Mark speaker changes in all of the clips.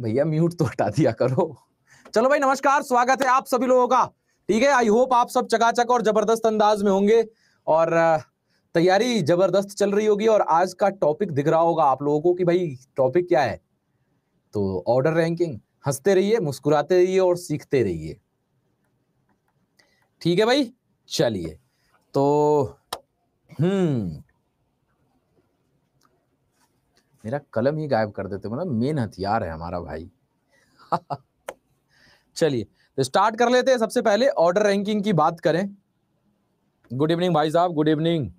Speaker 1: भैया म्यूट तो हटा दिया करो चलो भाई नमस्कार स्वागत है आप सभी लोगों का ठीक है आई होप आप सब चकाचक और जबरदस्त अंदाज में होंगे और तैयारी जबरदस्त चल रही होगी और आज का टॉपिक दिख रहा होगा आप लोगों को कि भाई टॉपिक क्या है तो ऑर्डर रैंकिंग हंसते रहिए मुस्कुराते रहिए और सीखते रहिए ठीक है भाई चलिए तो हम्म मेरा कलम ही गायब कर देते मतलब मेन हथियार है हमारा भाई चलिए तो स्टार्ट कर लेते हैं सबसे पहले ऑर्डर रैंकिंग की बात करें गुड इवनिंग भाई साहब गुड इवनिंग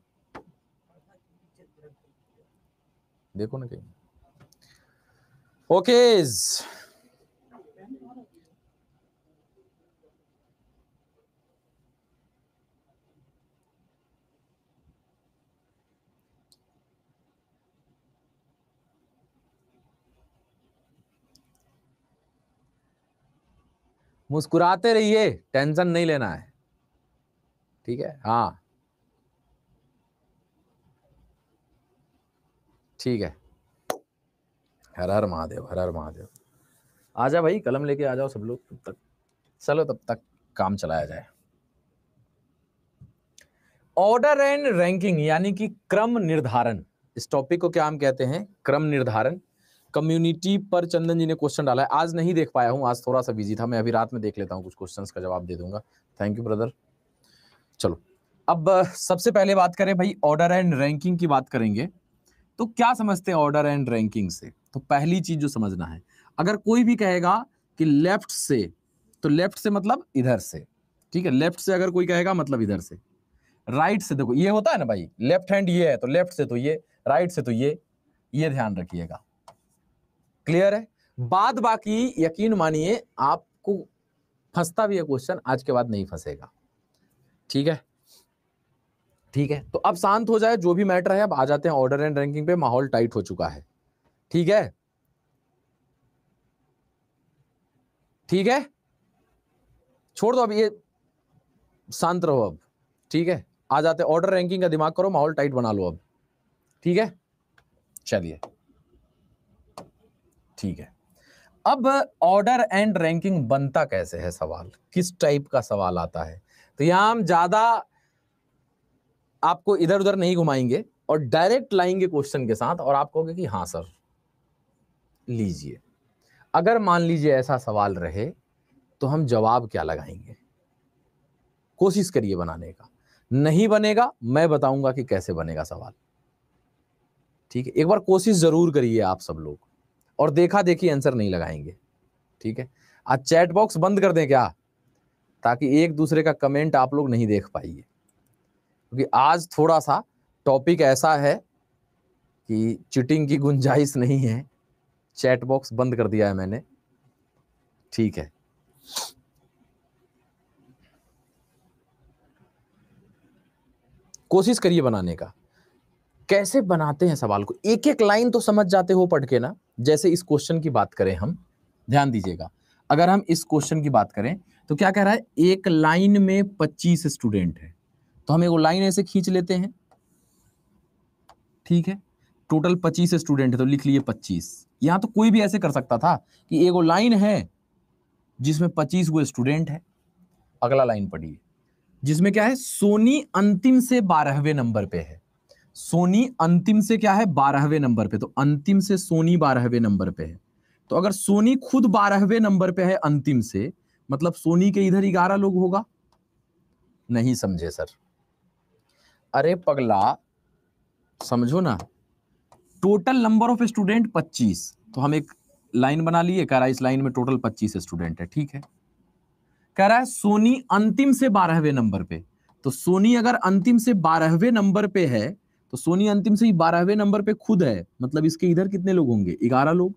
Speaker 1: देखो ना कहीं ओके मुस्कुराते रहिए टेंशन नहीं लेना है ठीक है हाँ ठीक है हर हर महादेव हर हर महादेव आजा भाई कलम लेके आ जाओ सब लोग तब तक चलो तब तक काम चलाया जाए ऑर्डर एंड रैंकिंग यानी कि क्रम निर्धारण इस टॉपिक को क्या हम कहते हैं क्रम निर्धारण कम्युनिटी पर चंदन जी ने क्वेश्चन डाला है आज नहीं देख पाया हूँ आज थोड़ा सा बिजी था मैं अभी रात में देख लेता हूँ कुछ क्वेश्चन का जवाब दे दूंगा थैंक यू ब्रदर चलो अब सबसे पहले बात करें भाई ऑर्डर एंड रैंकिंग की बात करेंगे तो क्या समझते हैं ऑर्डर एंड रैंकिंग से तो पहली चीज जो समझना है अगर कोई भी कहेगा कि लेफ्ट से तो लेफ्ट से मतलब इधर से ठीक है लेफ्ट से अगर कोई कहेगा मतलब इधर से राइट से देखो ये होता है ना भाई लेफ्ट हैंड ये है तो लेफ्ट से तो ये राइट से तो ये ये ध्यान रखिएगा क्लियर है बाद बाकी यकीन मानिए आपको फंसता भी है क्वेश्चन आज के बाद नहीं फंसेगा ठीक है ठीक है तो अब शांत हो जाए जो भी मैटर है अब आ जाते हैं ऑर्डर एंड रैंकिंग पे माहौल टाइट हो चुका है ठीक है ठीक है छोड़ दो अब ये शांत रहो अब ठीक है आ जाते ऑर्डर रैंकिंग का दिमाग करो माहौल टाइट बना लो अब ठीक है चलिए ठीक है अब ऑर्डर एंड रैंकिंग बनता कैसे है सवाल किस टाइप का सवाल आता है तो यहां हम ज़्यादा आपको इधर उधर नहीं घुमाएंगे और डायरेक्ट लाएंगे क्वेश्चन के साथ और आप कहोगे कि हाँ सर लीजिए अगर मान लीजिए ऐसा सवाल रहे तो हम जवाब क्या लगाएंगे कोशिश करिए बनाने का नहीं बनेगा मैं बताऊंगा कि कैसे बनेगा सवाल ठीक है एक बार कोशिश जरूर करिए आप सब लोग और देखा देखी आंसर नहीं लगाएंगे ठीक है आज चैट बॉक्स बंद कर दें क्या ताकि एक दूसरे का कमेंट आप लोग नहीं देख पाइए क्योंकि तो आज थोड़ा सा टॉपिक ऐसा है कि चिटिंग की गुंजाइश नहीं है चैट बॉक्स बंद कर दिया है मैंने ठीक है कोशिश करिए बनाने का कैसे बनाते हैं सवाल को एक एक लाइन तो समझ जाते हो पढ़ के ना जैसे इस क्वेश्चन की बात करें हम ध्यान दीजिएगा अगर हम इस क्वेश्चन की बात करें तो क्या कह रहा है एक लाइन में पच्चीस स्टूडेंट है तो हम एक लाइन ऐसे खींच लेते हैं ठीक है टोटल पच्चीस स्टूडेंट है तो लिख लिए पच्चीस यहां तो कोई भी ऐसे कर सकता था कि एगो लाइन है जिसमें पच्चीस गो स्टूडेंट है अगला लाइन पढ़िए जिसमें क्या है सोनी अंतिम से बारहवें नंबर पे है सोनी अंतिम से क्या है बारहवें नंबर पे तो अंतिम से सोनी बारहवें नंबर पे है तो अगर सोनी खुद बारहवें नंबर पे है अंतिम से मतलब सोनी के इधर ग्यारह लोग होगा नहीं समझे सर अरे पगला समझो ना टोटल नंबर ऑफ स्टूडेंट 25 तो हम एक लाइन बना लिए कह रहा है इस लाइन में टोटल 25 स्टूडेंट है ठीक है कह रहा है सोनी अंतिम से बारहवें नंबर पे तो सोनी अगर अंतिम से बारहवें नंबर पे है तो सोनी अंतिम से ही बारहवें नंबर पे खुद है मतलब इसके इधर कितने लोग होंगे ग्यारह लोग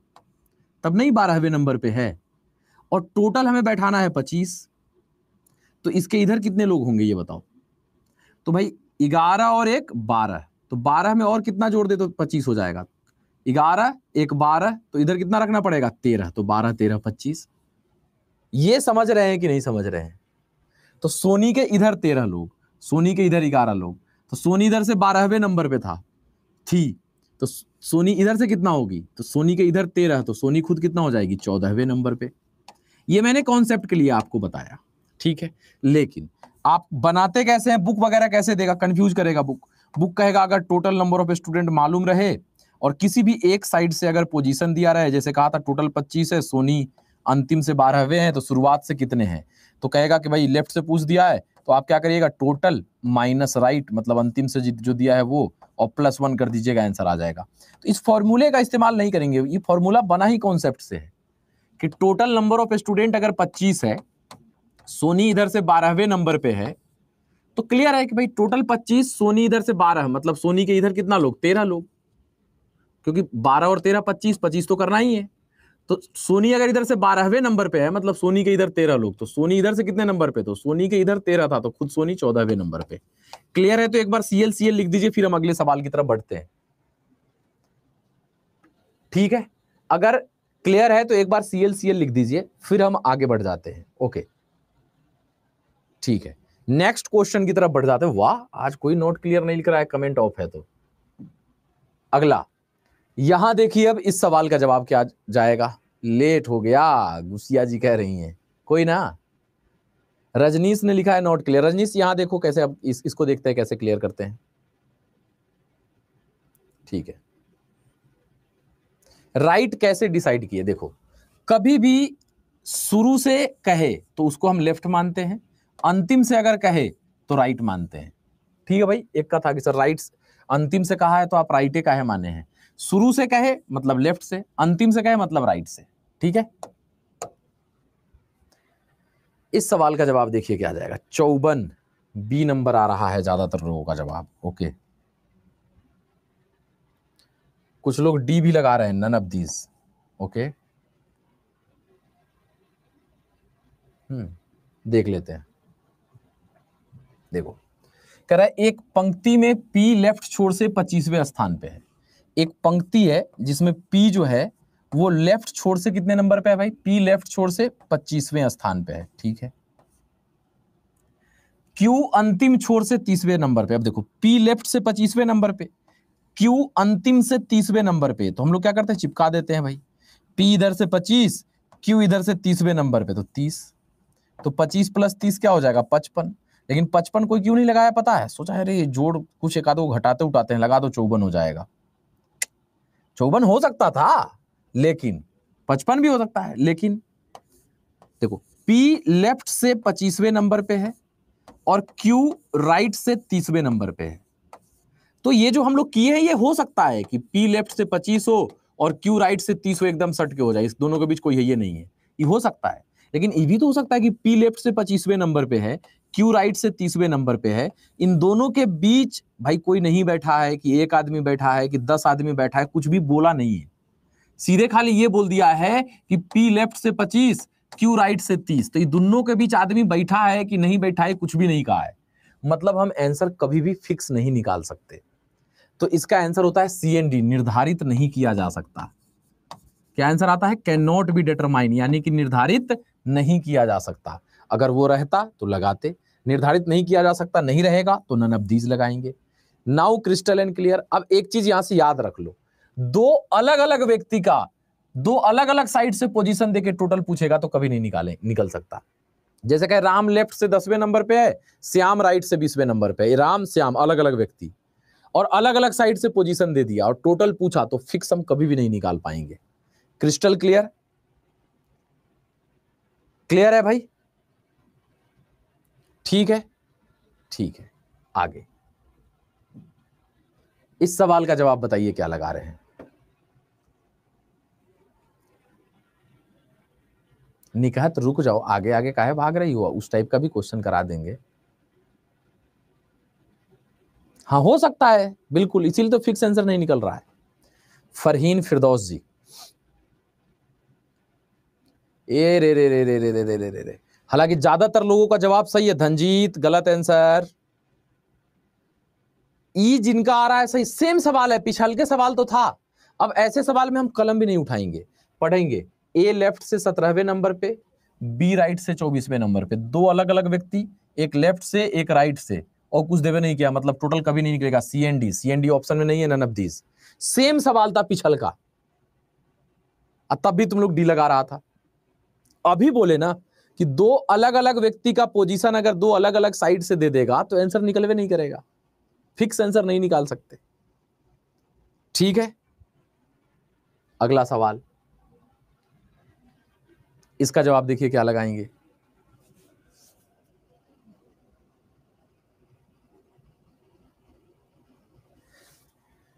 Speaker 1: तब नहीं बारहवें नंबर पे है और टोटल हमें बैठाना है पच्चीस तो इसके इधर कितने लोग होंगे ये बताओ तो भाई ग्यारह और एक बारह तो बारह में और कितना जोड़ दे तो पच्चीस हो जाएगा ग्यारह एक बारह तो इधर कितना रखना पड़ेगा तेरह तो बारह तेरह पच्चीस ये समझ रहे हैं कि नहीं समझ रहे हैं तो सोनी के इधर तेरह लोग सोनी के इधर ग्यारह लोग तो सोनी इधर से बारहवें नंबर पे था थी तो सोनी इधर से कितना होगी तो सोनी के इधर तेरह तो सोनी खुद कितना हो जाएगी चौदहवें नंबर पे ये मैंने कॉन्सेप्ट के लिए आपको बताया ठीक है लेकिन आप बनाते कैसे हैं बुक वगैरह कैसे देगा कंफ्यूज करेगा बुक बुक कहेगा अगर टोटल नंबर ऑफ स्टूडेंट मालूम रहे और किसी भी एक साइड से अगर पोजीशन दिया रहे जैसे कहा था टोटल पच्चीस है सोनी अंतिम से बारहवें हैं तो शुरुआत से कितने हैं तो कहेगा कि भाई लेफ्ट से पूछ दिया है तो आप क्या करिएगा टोटल माइनस राइट मतलब अंतिम से जो दिया है वो और प्लस वन कर दीजिएगा आंसर आ जाएगा तो इस फॉर्मूले का इस्तेमाल नहीं करेंगे ये फॉर्मूला बना ही कॉन्सेप्ट से है कि टोटल नंबर ऑफ स्टूडेंट अगर 25 है सोनी इधर से बारहवें नंबर पे है तो क्लियर है कि भाई टोटल 25 सोनी इधर से 12 मतलब सोनी के इधर कितना लोग 13 लोग क्योंकि 12 और 13 25 25 तो करना ही है तो सोनी अगर इधर से बारहवें नंबर पे है मतलब सोनी के इधर तेरह लोग तो सोनी इधर से कितने नंबर पे तो सोनी के इधर तेरह था तो खुद सोनी चौदहवें नंबर पे क्लियर है तो एक बार सीएल सीएल लिख दीजिए फिर हम अगले सवाल की तरफ बढ़ते हैं ठीक है अगर क्लियर है तो एक बार सीएल सीएल लिख दीजिए फिर हम आगे बढ़ जाते हैं ओके ठीक है नेक्स्ट क्वेश्चन की तरफ बढ़ जाते हैं वाह आज कोई नोट क्लियर नहीं लिख रहा है कमेंट ऑफ है तो अगला यहां देखिए अब इस सवाल का जवाब क्या जाएगा लेट हो गया गुसिया जी कह रही हैं कोई ना रजनीश ने लिखा है नॉट क्लियर रजनीश यहां देखो कैसे अब इस, इसको देखते हैं कैसे क्लियर करते हैं ठीक है राइट right कैसे डिसाइड किए देखो कभी भी शुरू से कहे तो उसको हम लेफ्ट मानते हैं अंतिम से अगर कहे तो राइट right मानते हैं ठीक है भाई एक का था कि सर राइट अंतिम से कहा है तो आप राइटे कहे माने हैं शुरू से कहे मतलब लेफ्ट से अंतिम से कहे मतलब राइट से ठीक है इस सवाल का जवाब देखिए क्या जाएगा चौबन बी नंबर आ रहा है ज्यादातर लोगों का जवाब ओके कुछ लोग डी भी लगा रहे हैं none of these okay hmm देख लेते हैं देखो कह रहा है एक पंक्ति में पी लेफ्ट छोर से पच्चीसवें स्थान पे है एक पंक्ति है जिसमें पी जो है वो लेफ्ट छोर से कितने नंबर पे है भाई पी लेफ्ट छोर से पच्चीसवें स्थान पे है ठीक है क्यू अंतिम छोर से तीसवें नंबर पे अब देखो पी लेफ्ट से पच्चीसवें नंबर पे क्यू अंतिम से तीसवें नंबर पे तो हम लोग क्या करते हैं चिपका देते हैं भाई पी इधर से पच्चीस क्यू इधर से तीसवें नंबर पे तो तीस तो पच्चीस प्लस तीस क्या हो जाएगा पचपन लेकिन पचपन कोई क्यों नहीं लगाया पता है सोचा है अरे जोड़ कुछ एक आधो घटाते उठाते हैं लगा दो चौवन हो जाएगा चौवन हो सकता था लेकिन पचपन भी हो सकता है लेकिन देखो पी लेफ्ट से पच्चीसवें नंबर पे है और क्यू राइट से तीसवें नंबर पे है तो ये जो हम लोग किए हैं ये हो सकता है कि पी लेफ्ट से पच्चीस हो और क्यू राइट से तीस हो एकदम सट के हो जाए इस दोनों के बीच कोई है ये नहीं है ये हो सकता है लेकिन ये भी तो हो सकता है कि पी लेफ्ट से पच्चीसवें नंबर पे है क्यू राइट से तीसवें नंबर पे है इन दोनों के बीच भाई कोई नहीं बैठा है कि एक आदमी बैठा है कि दस आदमी बैठा है कुछ भी बोला नहीं है सीधे खाली ये बोल दिया है कि पी लेफ्ट से पच्चीस क्यू राइट से तीस तो ये दोनों के बीच आदमी बैठा है कि नहीं बैठा है कुछ भी नहीं कहा है मतलब हम आंसर कभी भी फिक्स नहीं निकाल सकते तो इसका आंसर होता है सी एन डी निर्धारित नहीं किया जा सकता क्या आंसर आता है कैन नॉट बी डिटरमाइन यानी कि निर्धारित नहीं किया जा सकता अगर वो रहता तो लगाते निर्धारित नहीं किया जा सकता नहीं रहेगा तो नन अब दीज लगाएंगे नाउ क्रिस्टल एंड क्लियर अब एक चीज यहां से याद रख लो दो अलग अलग व्यक्ति का दो अलग अलग साइड से पोजीशन देके टोटल पूछेगा तो कभी नहीं निकाले निकल सकता जैसे कहे राम लेफ्ट से दसवें नंबर पे है श्याम राइट से बीसवें नंबर पे राम श्याम अलग अलग व्यक्ति और अलग अलग साइड से पोजीशन दे दिया और टोटल पूछा तो फिक्स हम कभी भी नहीं निकाल पाएंगे क्रिस्टल क्लियर क्लियर है भाई ठीक है ठीक है आगे इस सवाल का जवाब बताइए क्या लगा रहे हैं निकाह तो रुक जाओ आगे आगे काहे भाग रही हुआ उस टाइप का भी क्वेश्चन करा देंगे हाँ हो सकता है बिल्कुल इसीलिए तो फिक्स आंसर नहीं निकल रहा है फरहीन फिरदौस जी ए रे रे रे रे रे रे रे रे रे रे हालांकि ज्यादातर लोगों का जवाब सही है धनजीत गलत आंसर ई जिनका आ रहा है सही सेम सवाल है पिछल के सवाल तो था अब ऐसे सवाल में हम कलम भी नहीं उठाएंगे पढ़ेंगे ए लेफ्ट से सत्रहवें नंबर पे बी राइट से चौबीसवें नंबर पे दो अलग अलग व्यक्ति एक लेफ्ट से एक राइट से और कुछ देवे नहीं किया मतलब टोटल कभी नहीं निकलेगा C N D C N D option में नहीं है नन ऑफ दीज सेम सवाल था पिछल का तब भी तुम लोग डी लगा रहा था अभी बोले ना कि दो अलग अलग व्यक्ति का पोजीशन अगर दो अलग अलग साइड से दे देगा तो आंसर निकलवे नहीं करेगा फिक्स आंसर नहीं निकाल सकते ठीक है अगला सवाल इसका जवाब देखिए क्या लगाएंगे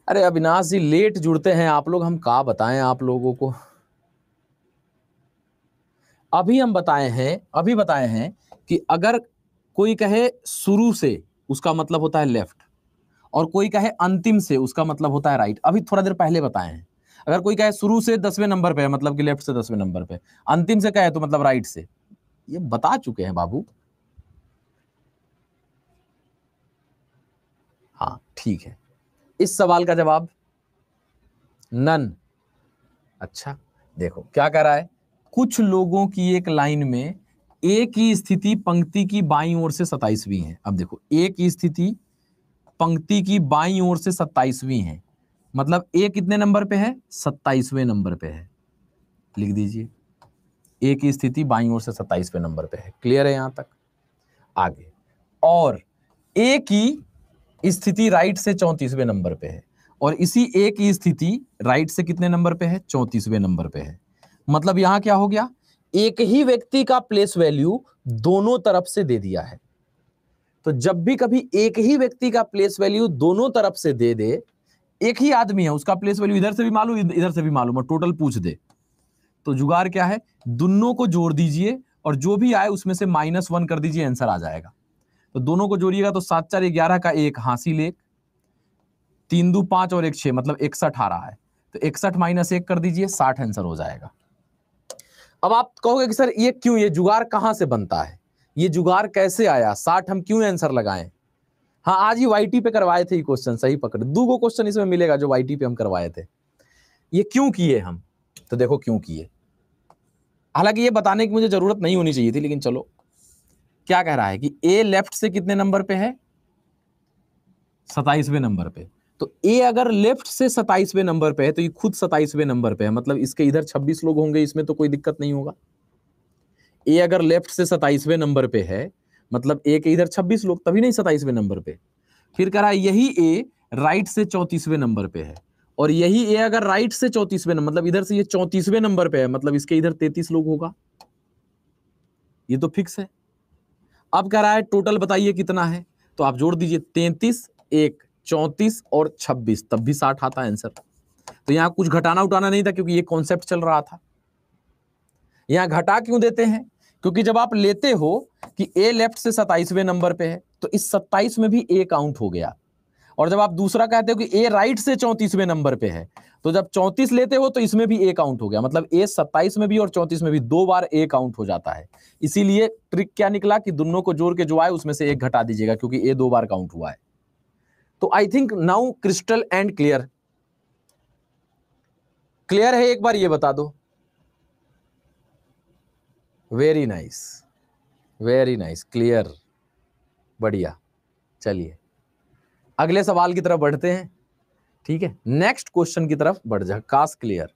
Speaker 1: अरे अविनाश जी लेट जुड़ते हैं आप लोग हम का बताएं आप लोगों को अभी हम बताए हैं अभी बताए हैं कि अगर कोई कहे शुरू से उसका मतलब होता है लेफ्ट और कोई कहे अंतिम से उसका मतलब होता है राइट अभी थोड़ा देर पहले बताए हैं अगर कोई कहे शुरू से दसवें नंबर पे है मतलब कि लेफ्ट से दसवें नंबर पे अंतिम से कहे तो मतलब राइट से ये बता चुके हैं बाबू हाँ ठीक है इस सवाल का जवाब नन अच्छा देखो क्या कह रहा है कुछ लोगों की एक लाइन में ए की स्थिति पंक्ति की बाई ओर से सताइसवीं है अब देखो ए की स्थिति पंक्ति की बाई ओर से सत्ताईसवीं है मतलब ए कितने नंबर पे है सत्ताईसवें नंबर पे है लिख दीजिए ए की स्थिति बाई ओर से सत्ताईसवें नंबर पे है क्लियर है यहां तक आगे और ए की स्थिति राइट से चौंतीसवें नंबर पे है और इसी ए की स्थिति राइट से कितने नंबर पे है चौंतीसवें नंबर पे है मतलब यहां क्या हो गया एक ही व्यक्ति का प्लेस वैल्यू दोनों तरफ से दे दिया है तो जब भी कभी एक ही व्यक्ति का प्लेस वैल्यू दोनों तरफ से दे दे एक ही आदमी है उसका प्लेस वैल्यू इधर से भी मालूम इधर से भी मालूम और टोटल पूछ दे तो जुगाड़ क्या है दोनों को जोड़ दीजिए और जो भी आए उसमें से माइनस वन कर दीजिए आंसर आ जाएगा तो दोनों को जोड़िएगा तो सात चार ग्यारह का एक हासिल एक तीन दो पांच और एक छः मतलब इकसठ आ रहा है तो इकसठ माइनस एक कर दीजिए साठ आंसर हो जाएगा अब आप कहोगे कि सर ये क्यों ये जुगाड़ कहां से बनता है ये जुगाड़ कैसे आया साठ हम क्यों आंसर लगाएं हाँ आज ही वाई पे करवाए थे ये क्वेश्चन सही पकड़ दो गो क्वेश्चन इसमें मिलेगा जो वाई पे हम करवाए थे ये क्यों किए हम तो देखो क्यों किए हालांकि ये बताने की मुझे जरूरत नहीं होनी चाहिए थी लेकिन चलो क्या कह रहा है कि ए लेफ्ट से कितने नंबर पे है सताइसवें नंबर पे तो ए अगर लेफ्ट से सताइसवें नंबर पे है तो ये खुद सताइसवें नंबर पे है मतलब इसके इधर छब्बीस लोग होंगे इसमें तो कोई दिक्कत नहीं होगा ए अगर लेफ्ट से सताइसवें नंबर पे है मतलब ए के इधर छब्बीस लोग तभी नहीं सताइसवें नंबर पे फिर कह रहा है यही ए राइट से चौंतीसवें नंबर पे है और यही ए अगर राइट से चौंतीसवें मतलब इधर से ये चौंतीसवें नंबर पे है मतलब इसके इधर तैतीस लोग होगा ये तो फिक्स है अब कह रहा है टोटल बताइए कितना है तो आप जोड़ दीजिए तैतीस एक चौंतीस और छब्बीस तब भी साठ आता आंसर तो यहाँ कुछ घटाना उठाना नहीं था क्योंकि ये कॉन्सेप्ट चल रहा था यहाँ घटा क्यों देते हैं क्योंकि जब आप लेते हो कि ए लेफ्ट से सताइसवें नंबर पे है तो इस सत्ताईस में भी ए काउंट हो गया और जब आप दूसरा कहते हो कि ए राइट से चौंतीसवें नंबर पे है तो जब चौंतीस लेते हो तो इसमें भी ए काउंट हो गया मतलब ए सत्ताईस में भी और चौंतीस में भी दो बार ए काउंट हो जाता है इसीलिए ट्रिक क्या निकला कि दोनों को जोड़ के जो आए उसमें से एक घटा दीजिएगा क्योंकि ए दो बार काउंट हुआ है तो I think now crystal and clear clear है एक बार ये बता दो very nice very nice clear बढ़िया चलिए अगले सवाल की तरफ बढ़ते हैं ठीक है नेक्स्ट क्वेश्चन की तरफ बढ़ जाए कास्ट क्लियर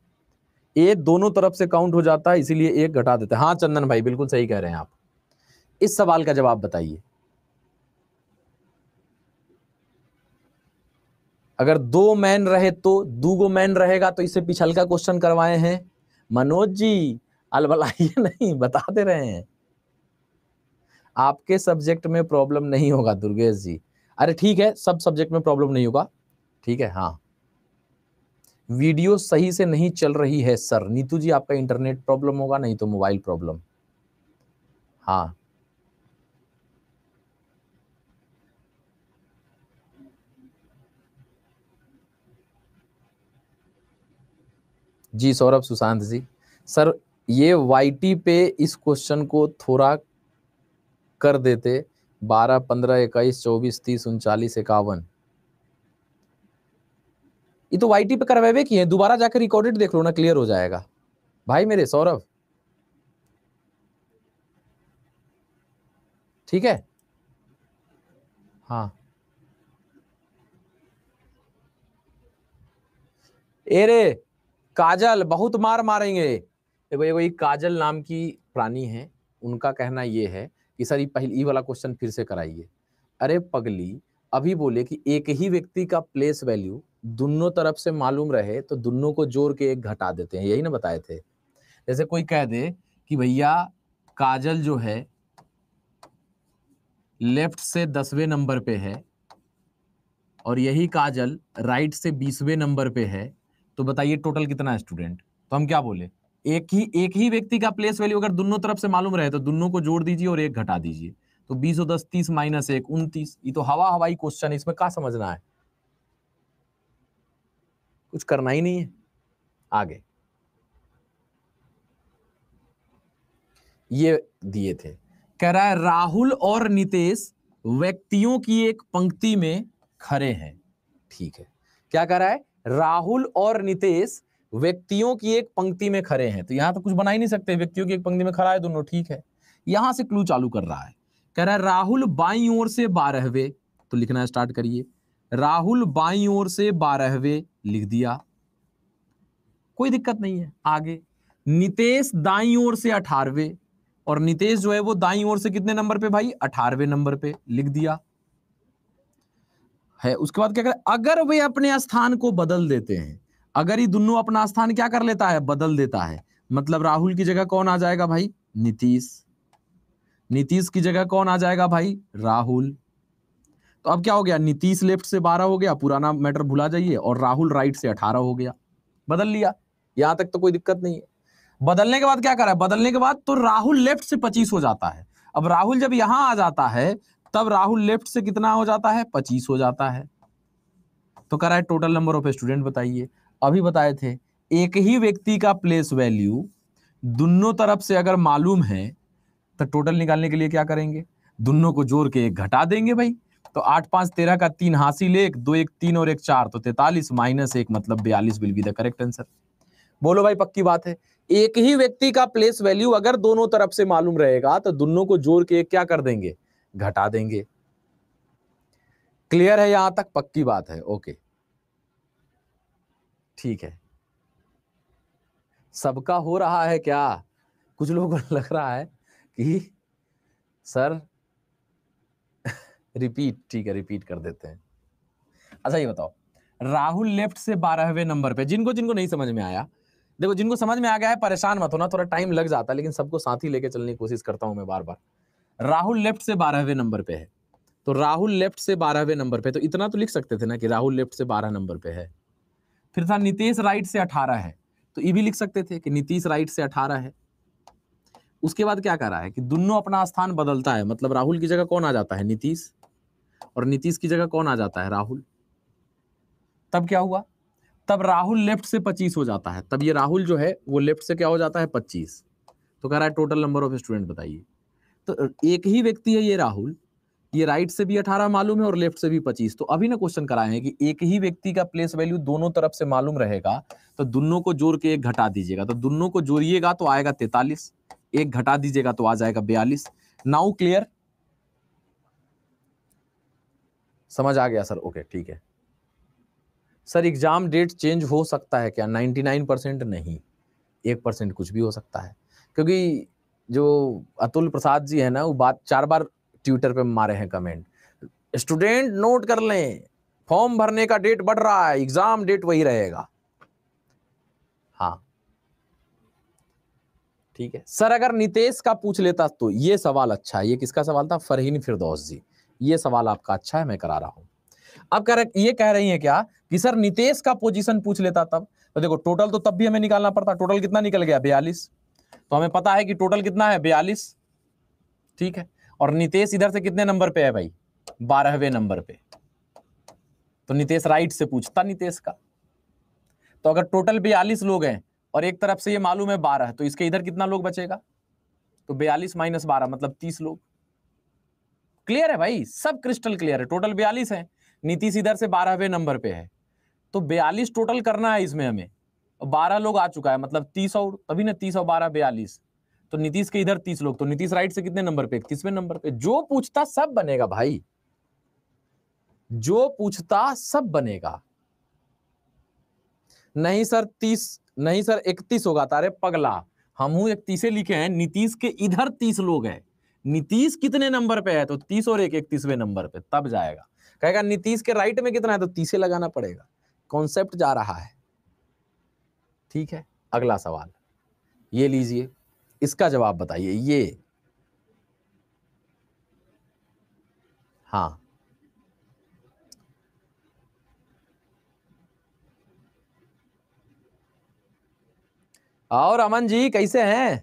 Speaker 1: ए दोनों तरफ से काउंट हो जाता है इसीलिए एक घटा देते हैं हाँ चंदन भाई बिल्कुल सही कह रहे हैं आप इस सवाल का जवाब बताइए अगर दो मैन रहे तो दो गो मैन रहेगा तो इससे पिछल का क्वेश्चन करवाए हैं मनोज जी ये नहीं बता दे रहे हैं आपके सब्जेक्ट में प्रॉब्लम नहीं होगा दुर्गेश जी अरे ठीक है सब सब्जेक्ट में प्रॉब्लम नहीं होगा ठीक है हाँ वीडियो सही से नहीं चल रही है सर नीतू जी आपका इंटरनेट प्रॉब्लम होगा नहीं तो मोबाइल प्रॉब्लम हाँ जी सौरभ सुशांत जी सर ये वाई पे इस क्वेश्चन को थोड़ा कर देते बारह पंद्रह इक्कीस चौबीस तीस उनचालीस इक्यावन ये तो वाई पे करवाए किए हैं दोबारा जाकर रिकॉर्डेड देख लो ना क्लियर हो जाएगा भाई मेरे सौरभ ठीक है हाँ एरे काजल बहुत मार मारेंगे देखो ये वही काजल नाम की प्राणी है उनका कहना ये है कि सर ये पहले वाला क्वेश्चन फिर से कराइए अरे पगली अभी बोले कि एक ही व्यक्ति का प्लेस वैल्यू दोनों तरफ से मालूम रहे तो दोनों को जोड़ के एक घटा देते हैं यही ना बताए थे जैसे कोई कह दे कि भैया काजल जो है लेफ्ट से दसवें नंबर पे है और यही काजल राइट से बीसवें नंबर पे है तो बताइए टोटल कितना स्टूडेंट तो हम क्या बोले एक ही एक ही व्यक्ति का प्लेस वैल्यू अगर दोनों तरफ से मालूम रहे तो दोनों को जोड़ दीजिए और एक घटा दीजिए तो बीस और दस तीस माइनस एक उनतीस ये तो हवा हवाई क्वेश्चन इसमें क्या समझना है कुछ करना ही नहीं है आगे ये दिए थे कह रहा है राहुल और नितेश व्यक्तियों की एक पंक्ति में खड़े हैं ठीक है क्या कह रहा है राहुल और नितेश व्यक्तियों की एक पंक्ति में खड़े हैं तो यहाँ तो कुछ बना ही नहीं सकते व्यक्तियों की एक पंक्ति में खड़ा है दोनों ठीक है यहां से क्लू चालू कर रहा है कह रहा है राहुल बाई ओर से बारहवे तो लिखना स्टार्ट करिए राहुल बाई ओर से बारहवे लिख दिया कोई दिक्कत नहीं है आगे नितेश दाई ओर से अठारवे और नितेश जो है वो दाई ओर से कितने नंबर पे भाई अठारवे नंबर पे लिख दिया है उसके बाद क्या कर अगर वे अपने स्थान को बदल देते हैं अगर ये दोनों अपना स्थान क्या कर लेता है बदल देता है मतलब राहुल की जगह कौन आ जाएगा भाई नीतीश नीतीश की जगह कौन आ जाएगा भाई राहुल तो अब क्या हो गया नीतीश लेफ्ट से बारह हो गया पुराना मैटर भुला जाइए और राहुल राइट से अठारह हो गया बदल लिया यहां तक तो कोई दिक्कत नहीं है बदलने के बाद क्या करा है बदलने के बाद तो राहुल लेफ्ट से पच्चीस हो जाता है अब राहुल जब यहां आ जाता है तब राहुल लेफ्ट से कितना हो जाता है पच्चीस हो जाता है तो करा है टोटल नंबर ऑफ स्टूडेंट बताइए अभी बताए थे एक ही व्यक्ति का प्लेस वैल्यू दोनों तरफ से अगर मालूम है तो टोटल निकालने के लिए क्या करेंगे दोनों को जोड़ के एक घटा देंगे भाई तो आठ पांच तेरह का तीन हासिल एक दो एक तीन और एक चार तो तैतालीस माइनस एक मतलब बयालीस will be the correct answer बोलो भाई पक्की बात है एक ही व्यक्ति का प्लेस वैल्यू अगर दोनों तरफ से मालूम रहेगा तो दोनों को जोड़ के एक क्या कर देंगे घटा देंगे क्लियर है यहां तक पक्की बात है ओके ठीक है सबका हो रहा है क्या कुछ लोगों को लग रहा है कि सर रिपीट ठीक है रिपीट कर देते हैं अच्छा ये बताओ राहुल लेफ्ट से बारहवें नंबर पे जिनको जिनको नहीं समझ में आया देखो जिनको समझ में आ गया है परेशान मत होना थोड़ा टाइम लग जाता है लेकिन सबको साथ ही लेके चलने की कोशिश करता हूं मैं बार बार राहुल लेफ्ट से बारहवें नंबर पे है तो राहुल लेफ्ट से बारहवें नंबर पे तो इतना तो लिख सकते थे ना कि राहुल लेफ्ट से बारह नंबर पे है फिर था नितेश राइट से अठारह है तो ये भी लिख सकते थे कि नीतीश राइट से अठारह है उसके बाद क्या कर रहा है कि दोनों अपना स्थान बदलता है मतलब राहुल की जगह कौन आ जाता है नीतीश और नीतीश की जगह कौन आ जाता है राहुल तब क्या हुआ तब राहुल लेफ्ट से पच्चीस हो जाता है तब ये राहुल जो है वो लेफ्ट से क्या हो जाता है पच्चीस तो कह रहा है टोटल नंबर ऑफ स्टूडेंट बताइए तो एक ही व्यक्ति है ये राहुल ये राइट से भी 18 मालूम है और लेफ्ट से भी 25 तो अभी ना क्वेश्चन कराए हैं कि एक ही व्यक्ति का प्लेस वैल्यू दोनों तरफ से मालूम रहेगा तो दोनों को जोड़ के एक घटा दीजिएगा तो दोनों को जोड़िएगा तो आएगा तैतालीस एक घटा दीजिएगा तो आ जाएगा बयालीस नाउ क्लियर समझ आ गया सर ओके ठीक है सर एग्जाम डेट चेंज हो सकता है क्या 99 परसेंट नहीं एक परसेंट कुछ भी हो सकता है क्योंकि जो अतुल प्रसाद जी है ना वो बात चार बार ट्विटर पे मारे हैं कमेंट स्टूडेंट नोट कर लें फॉर्म भरने का डेट बढ़ रहा है एग्जाम डेट वही रहेगा हाँ ठीक है सर अगर नितेश का पूछ लेता तो ये सवाल अच्छा है ये किसका सवाल था फरहीन फिरदौस जी ये सवाल आपका अच्छा है मैं करा रहा हूं अब कह रहे ये कह रही है क्या कि सर नितेश का पोजीशन पूछ लेता तब तो देखो टोटल तो तब भी हमें निकालना पड़ता टोटल कितना निकल गया बयालीस तो हमें पता है कि टोटल कितना है बयालीस ठीक है और नितेश इधर से कितने नंबर पे है भाई बारहवें नंबर पे तो नितेश राइट से पूछता नितेश का तो अगर टोटल बयालीस लोग हैं और एक तरफ से ये मालूम है बारह तो इसके इधर कितना लोग बचेगा तो बयालीस माइनस बारह मतलब तीस लोग क्लियर है भाई सब क्रिस्टल क्लियर है टोटल बयालीस है नीतीश इधर से बारहवें नंबर पे है तो बयालीस टोटल करना है इसमें हमें बारह लोग आ चुका है मतलब तीस और तभी ना तीस और बारह बयालीस तो नीतीश के इधर तीस लोग तो नीतीश राइट से कितने नंबर पे इकतीसवें नंबर पे जो पूछता सब बनेगा भाई जो पूछता सब बनेगा नहीं सर तीस नहीं सर इकतीस होगा तारे पगला हम हूं इकतीसे लिखे हैं नीतीश के इधर तीस लोग हैं नीतीश कितने नंबर पे है तो तीस और एक इकतीसवें नंबर पे तब जाएगा कहेगा नीतीश के राइट में कितना है तो तीसें लगाना पड़ेगा कॉन्सेप्ट जा रहा है ठीक है अगला सवाल ये लीजिए इसका जवाब बताइए ये हाँ और अमन जी कैसे हैं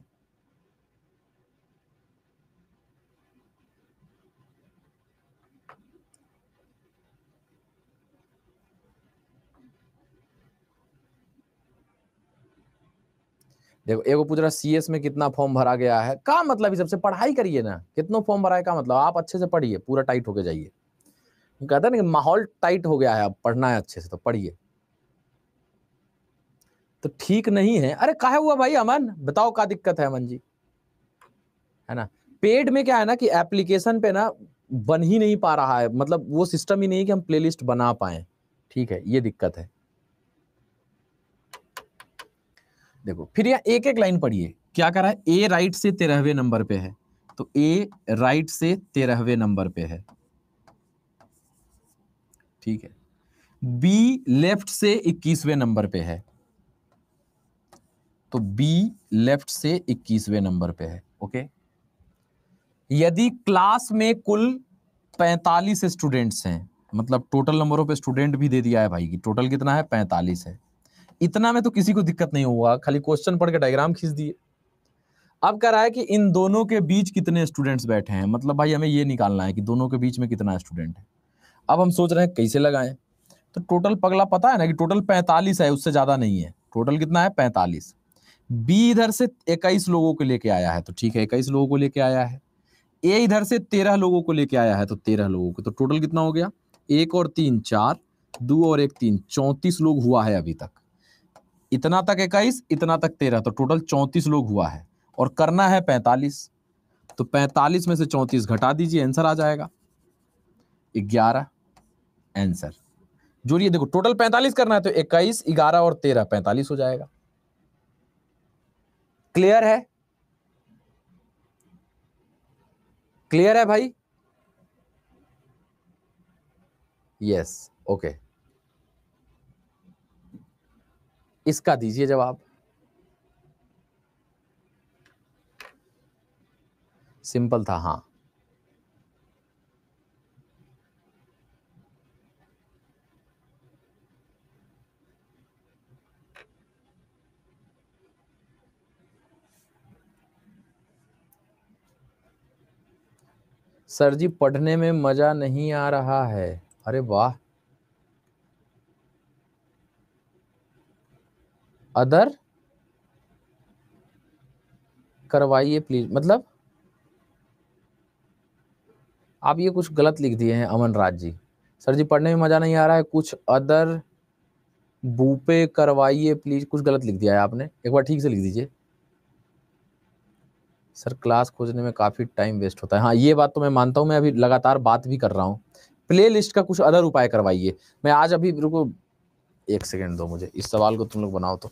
Speaker 1: देखो एगो पूछ रहा सीएस में कितना फॉर्म भरा गया है का मतलब ये सबसे पढ़ाई करिए ना कितना फॉर्म भरा है का मतलब आप अच्छे से पढ़िए पूरा टाइट होके जाइए कहते ना कि माहौल टाइट हो गया है अब पढ़ना है अच्छे से तो पढ़िए तो ठीक नहीं है अरे कहा हुआ भाई अमन बताओ क्या दिक्कत है अमन जी है ना पेड में क्या है ना कि एप्लीकेशन पे ना बन ही नहीं पा रहा है मतलब वो सिस्टम ही नहीं कि हम प्लेलिस्ट बना पाए ठीक है ये दिक्कत है देखो फिर यहाँ एक एक लाइन पढ़िए क्या करा है ए राइट से तेरहवें नंबर पे है तो ए राइट से तेरहवें नंबर पे है ठीक है बी लेफ्ट से इक्कीसवें नंबर पे है तो बी लेफ्ट से इक्कीसवें नंबर पे है ओके यदि क्लास में कुल पैंतालीस स्टूडेंट्स हैं मतलब टोटल नंबरों पे स्टूडेंट भी दे दिया है भाई की टोटल कितना है पैंतालीस है इतना में तो किसी को दिक्कत नहीं हुआ खाली क्वेश्चन पढ़ के डायग्राम खींच दिए अब कह रहा है कि इन दोनों के बीच कितने स्टूडेंट्स बैठे हैं मतलब भाई हमें ये निकालना है कि दोनों के बीच में कितना स्टूडेंट है अब हम सोच रहे हैं कैसे लगाए तो टोटल पगला पता है ना कि टोटल पैंतालीस है उससे ज़्यादा नहीं है टोटल कितना है पैंतालीस बी इधर से इक्कीस लोगों को लेके आया है तो ठीक है इक्कीस लोगों को लेके आया है ए इधर से तेरह लोगों को लेके आया है तो तेरह लोगों को तो टोटल कितना हो गया एक और तीन चार दो और एक तीन चौंतीस लोग हुआ है अभी तक इतना तक इक्कीस इतना तक तेरह तो टोटल चौंतीस लोग हुआ है और करना है पैंतालीस तो पैंतालीस में से चौंतीस घटा दीजिए आंसर आ जाएगा ग्यारह आंसर जोड़िए देखो टोटल पैंतालीस करना है तो इक्कीस ग्यारह और तेरह पैंतालीस हो जाएगा क्लियर है क्लियर है भाई यस ओके इसका दीजिए जवाब सिंपल था हाँ सर जी पढ़ने में मज़ा नहीं आ रहा है अरे वाह अदर करवाइए प्लीज मतलब आप ये कुछ गलत लिख दिए हैं अमन राज जी सर जी पढ़ने में मज़ा नहीं आ रहा है कुछ अदर बूपे करवाइए प्लीज कुछ गलत लिख दिया है आपने एक बार ठीक से लिख दीजिए सर क्लास खोजने में काफ़ी टाइम वेस्ट होता है हाँ ये बात तो मैं मानता हूँ मैं अभी लगातार बात भी कर रहा हूँ प्ले लिस्ट का कुछ अदर उपाय करवाइए मैं आज अभी रुको एक सेकेंड दो मुझे इस सवाल को तुम लोग बनाओ तो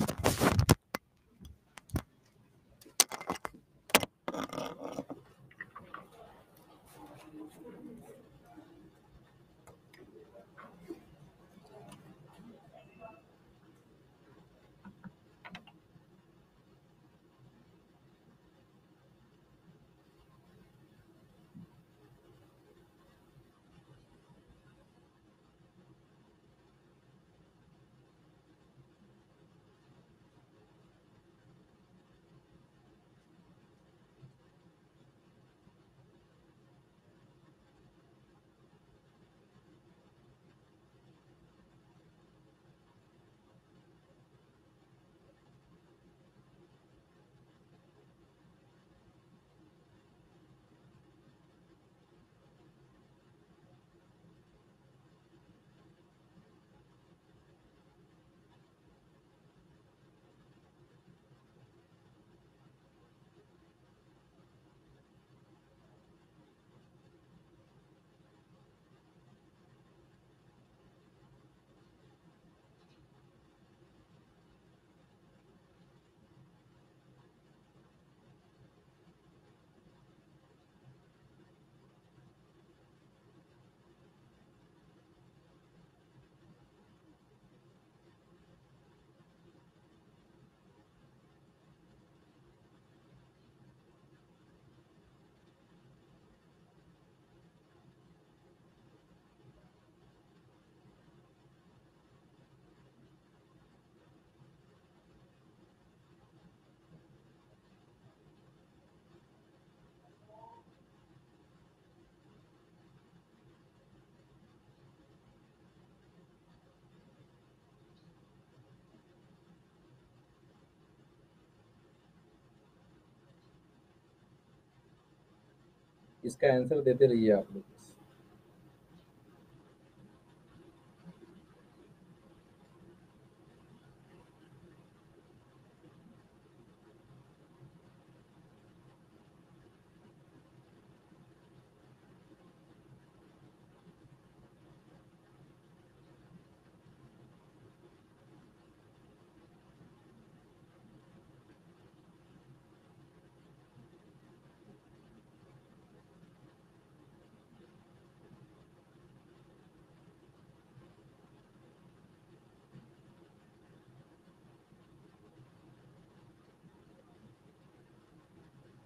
Speaker 1: इसका आंसर देते रहिए आप लोग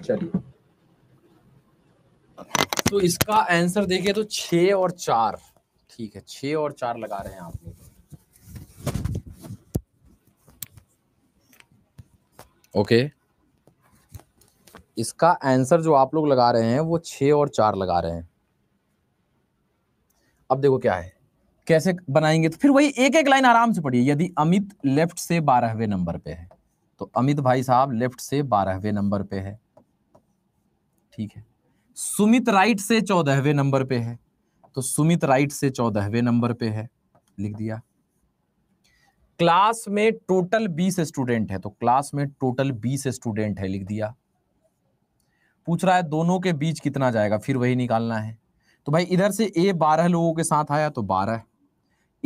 Speaker 1: चलिए तो इसका आंसर देखिए तो छ और चार ठीक है छ और चार लगा रहे हैं आप लोग ओके इसका आंसर जो आप लोग लगा रहे हैं वो छ और चार लगा रहे हैं अब देखो क्या है कैसे बनाएंगे तो फिर वही एक एक लाइन आराम से पढ़िए यदि अमित लेफ्ट से बारहवें नंबर पे है तो अमित भाई साहब लेफ्ट से बारहवें नंबर पे है ठीक है सुमित राइट से चौदहवें नंबर पे है तो सुमित राइट से चौदहवें नंबर पे है लिख दिया क्लास में टोटल बीस स्टूडेंट है तो क्लास में टोटल बीस स्टूडेंट है लिख दिया पूछ रहा है दोनों के बीच कितना जाएगा फिर वही निकालना है तो भाई इधर से ए बारह लोगों के साथ आया तो बारह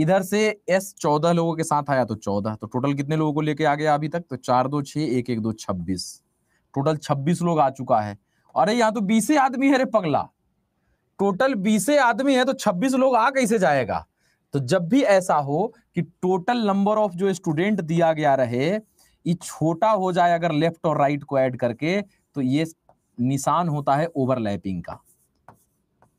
Speaker 1: इधर से एस चौदह लोगों के साथ आया तो चौदह तो टोटल कितने लोगों को लेके आ गया अभी तक तो चार दो छ एक एक दो छब्बीस टोटल छब्बीस लोग आ चुका है अरे यहाँ तो बीस आदमी है रे पगला टोटल बीस आदमी है तो छब्बीस लोग आ कैसे जाएगा तो जब भी ऐसा हो कि टोटल नंबर ऑफ जो स्टूडेंट दिया गया रहे ये छोटा हो जाए अगर लेफ्ट और राइट को ऐड करके तो ये निशान होता है ओवरलैपिंग का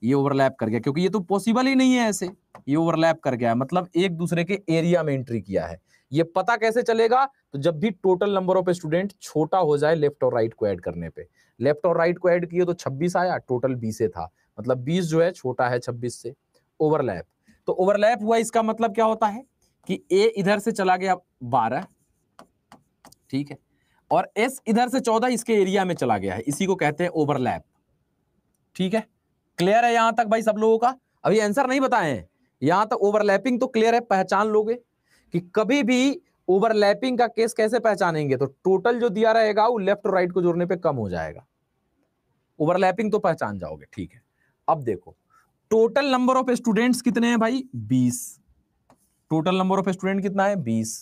Speaker 1: ये ओवरलैप कर गया क्योंकि ये तो पॉसिबल ही नहीं है ऐसे ये ओवरलैप कर गया मतलब एक दूसरे के एरिया में एंट्री किया है ये पता कैसे चलेगा तो जब भी टोटल नंबर ऑफ स्टूडेंट छोटा हो जाए लेफ्ट और राइट को ऐड करने पे लेफ्ट और राइट को ऐड किए तो 26 आया टोटल बीस था मतलब 20 जो है छोटा है 26 से ओवरलैप तो ओवरलैप हुआ इसका मतलब क्या होता है कि ए इधर से चला गया बारह ठीक है और एस इधर से चौदह इसके एरिया में चला गया है इसी को कहते हैं ओवरलैप ठीक है क्लियर है यहां तक भाई सब लोगों का अभी आंसर नहीं बताए यहां तक ओवरलैपिंग तो क्लियर तो है पहचान लोगे कि कभी भी ओवरलैपिंग का केस कैसे पहचानेंगे तो टोटल जो दिया रहेगा वो लेफ्ट और राइट को जोड़ने पे कम हो जाएगा ओवरलैपिंग तो पहचान जाओगे ठीक है अब देखो टोटल नंबर ऑफ स्टूडेंट्स कितने हैं भाई बीस टोटल नंबर ऑफ स्टूडेंट कितना है बीस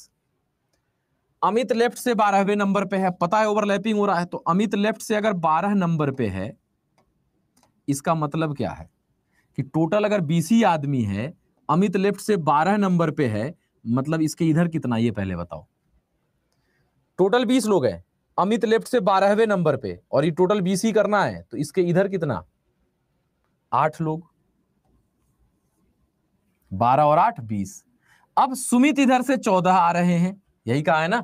Speaker 1: अमित लेफ्ट से बारहवें नंबर पे है पता है ओवरलैपिंग हो रहा है तो अमित लेफ्ट से अगर बारह नंबर पे है इसका मतलब क्या है कि टोटल अगर बीस ही आदमी है अमित लेफ्ट से बारह नंबर पे है मतलब इसके इधर कितना ये पहले बताओ टोटल बीस लोग हैं अमित लेफ्ट से बारहवें नंबर पे और ये टोटल बीस ही करना है तो इसके इधर कितना आठ लोग बारह और आठ बीस अब सुमित इधर से चौदह आ रहे हैं यही कहा है ना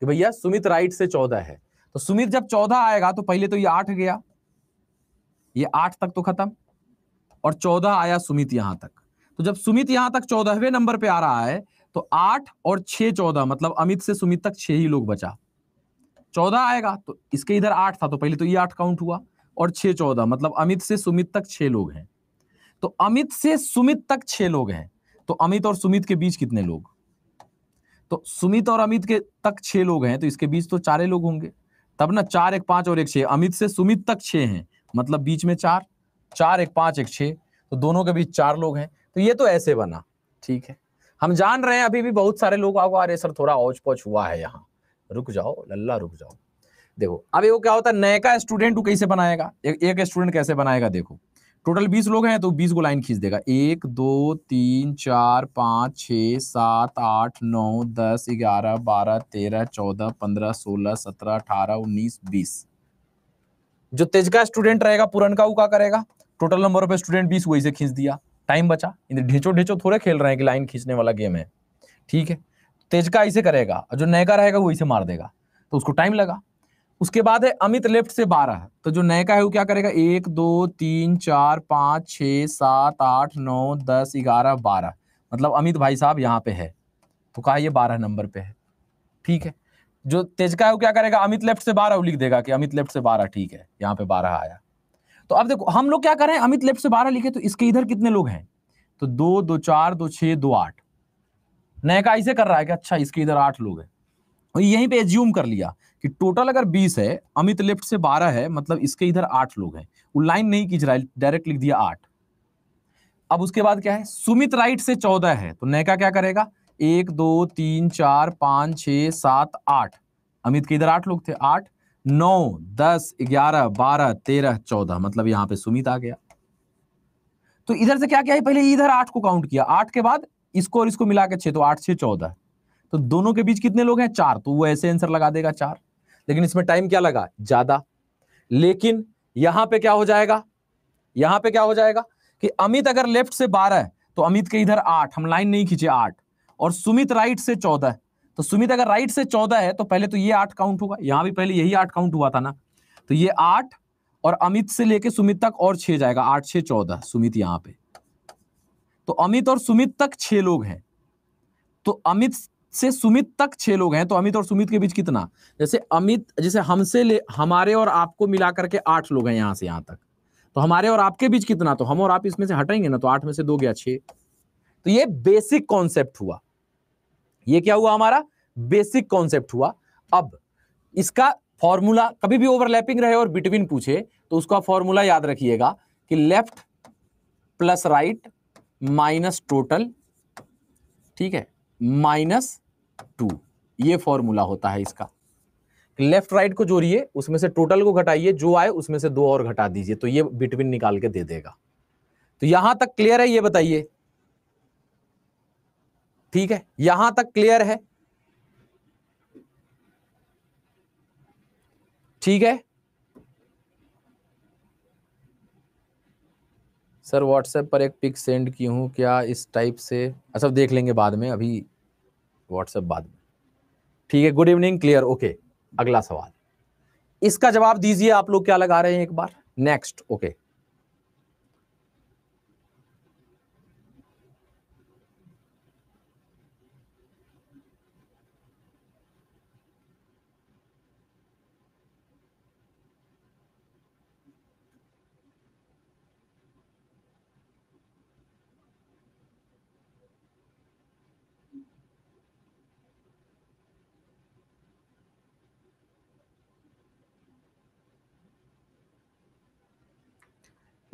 Speaker 1: कि भैया सुमित राइट से चौदह है तो सुमित जब चौदह आएगा तो पहले तो ये आठ गया ये आठ तक तो खत्म और चौदह आया सुमित यहां तक तो जब सुमित यहां तक चौदहवें नंबर पे आ रहा है तो आठ और छह चौदह मतलब अमित से सुमित तक छह ही लोग बचा चौदह आएगा तो इसके इधर आठ था तो पहले तो ये आठ काउंट हुआ और छह चौदह मतलब अमित से सुमित तक छह लोग हैं तो अमित से सुमित तक छह लोग हैं तो अमित और सुमित के बीच कितने लोग तो सुमित और अमित के तक छह लोग हैं तो इसके बीच तो चारे लोग होंगे तब ना चार एक पांच और एक छह अमित से सुमित तक छह हैं मतलब बीच में चार चार एक पांच एक छह तो दोनों के बीच चार लोग हैं तो ये तो ऐसे बना ठीक है हम जान रहे हैं अभी भी बहुत सारे लोग आओ अरे सर थोड़ा औच पौच हुआ है यहाँ रुक जाओ लल्ला रुक जाओ देखो अब वो क्या होता है नए का स्टूडेंट कैसे बनाएगा एक, एक स्टूडेंट कैसे बनाएगा देखो टोटल बीस लोग हैं तो बीस को लाइन खींच देगा एक दो तीन चार पाँच छ सात आठ नौ दस ग्यारह बारह तेरह चौदह पंद्रह सोलह सत्रह अठारह उन्नीस बीस जो तेज का स्टूडेंट रहेगा पुरन का वो क्या करेगा टोटल नंबर ऑफ स्टूडेंट बीस वही से खींच दिया टाइम बचा ढेचो ढेचो थोड़े खेल रहे हैं कि लाइन खींचने वाला गेम है ठीक है तेजका इसे करेगा और जो नयका रहेगा वो इसे मार देगा तो उसको टाइम लगा उसके बाद है अमित लेफ्ट से बारह तो जो नयका है वो क्या करेगा एक दो तीन चार पाँच छः सात आठ नौ दस ग्यारह बारह मतलब अमित भाई साहब यहाँ पे है तो कहा ये बारह नंबर पे है ठीक है जो तेजका है वो क्या करेगा अमित लेफ्ट से बारह लिख देगा कि अमित लेफ्ट से बारह ठीक है यहाँ पे बारह आया तो अब देखो हम लोग क्या कर रहे हैं अमित लेफ्ट से बारह लिखे तो इसके इधर कितने लोग हैं तो दो दो चार दो छह दो आठ नया का ऐसे कर रहा है कि अच्छा इसके इधर आठ लोग हैं और यहीं पे एज्यूम कर लिया कि टोटल अगर बीस है अमित लेफ्ट से बारह है मतलब इसके इधर आठ लोग हैं वो लाइन नहीं खींच रहा है डायरेक्ट लिख दिया आठ अब उसके बाद क्या है सुमित राइट से चौदह है तो नयका क्या करेगा एक दो तीन चार पांच छ सात आठ अमित के इधर आठ लोग थे आठ नौ दस ग्यारह बारह तेरह चौदह मतलब यहां पे सुमित आ गया तो इधर से क्या क्या है? पहले इधर आठ को काउंट किया आठ के बाद इसको और इसको मिला के छह तो आठ छह चौदह तो दोनों के बीच कितने लोग हैं चार तो वो ऐसे आंसर लगा देगा चार लेकिन इसमें टाइम क्या लगा ज्यादा लेकिन यहां पे क्या हो जाएगा यहां पे क्या हो जाएगा कि अमित अगर लेफ्ट से बारह तो अमित के इधर आठ हम लाइन नहीं खींचे आठ और सुमित राइट से चौदह तो सुमित अगर राइट से चौदह है तो पहले तो ये आठ काउंट होगा यहाँ भी पहले यही आठ काउंट हुआ था ना तो ये आठ और अमित से लेके सुमित तक और छह जाएगा आठ छह चौदह सुमित यहाँ पे तो अमित और सुमित तक छह लोग हैं तो अमित से सुमित तक छह लोग हैं तो अमित और सुमित के बीच कितना जैसे अमित जैसे हमसे ले हमारे और आपको मिला करके आठ लोग हैं यहां से यहां तक तो हमारे और आपके बीच कितना तो हम और आप इसमें से हटेंगे ना तो आठ में से दो गया छे तो ये बेसिक कॉन्सेप्ट हुआ ये क्या हुआ हमारा बेसिक कॉन्सेप्ट हुआ अब इसका फॉर्मूला कभी भी ओवरलैपिंग रहे और बिटवीन पूछे तो उसका फॉर्मूला याद रखिएगा कि left plus right minus total ठीक है माइनस टू ये फॉर्मूला होता है इसका लेफ्ट राइट को जोड़िए उसमें से टोटल को घटाइए जो आए उसमें से दो और घटा दीजिए तो ये बिटवीन निकाल के दे देगा तो यहां तक क्लियर है ये बताइए ठीक है यहां तक क्लियर है ठीक है सर व्हाट्सएप पर एक पिक सेंड की हूँ क्या इस टाइप से अच्छा देख लेंगे बाद में अभी व्हाट्सएप बाद में ठीक है गुड इवनिंग क्लियर ओके अगला सवाल इसका जवाब दीजिए आप लोग क्या लगा रहे हैं एक बार नेक्स्ट ओके okay.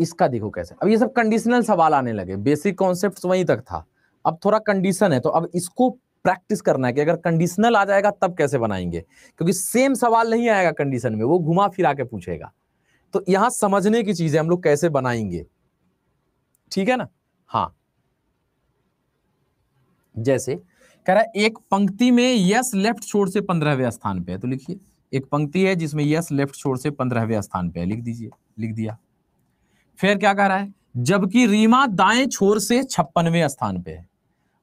Speaker 1: इसका देखो कैसे अब ये सब कंडीशनल सवाल आने लगे बेसिक कॉन्सेप्ट वहीं तक था अब थोड़ा कंडीशन है तो अब इसको प्रैक्टिस करना है कि अगर कंडीशनल आ जाएगा तब कैसे बनाएंगे क्योंकि सेम सवाल नहीं आएगा कंडीशन में वो घुमा फिरा के पूछेगा तो यहां समझने की चीज है हम लोग कैसे बनाएंगे ठीक है ना हाँ जैसे कह रहा है एक पंक्ति में यस लेफ्ट छोर से पंद्रहवें स्थान पे है तो लिखिए एक पंक्ति है जिसमें यस लेफ्ट छोर से पंद्रहवें स्थान पे है लिख दीजिए लिख दिया फिर क्या कह रहा है जबकि रीमा दाएं छोर से छप्पनवे स्थान पे है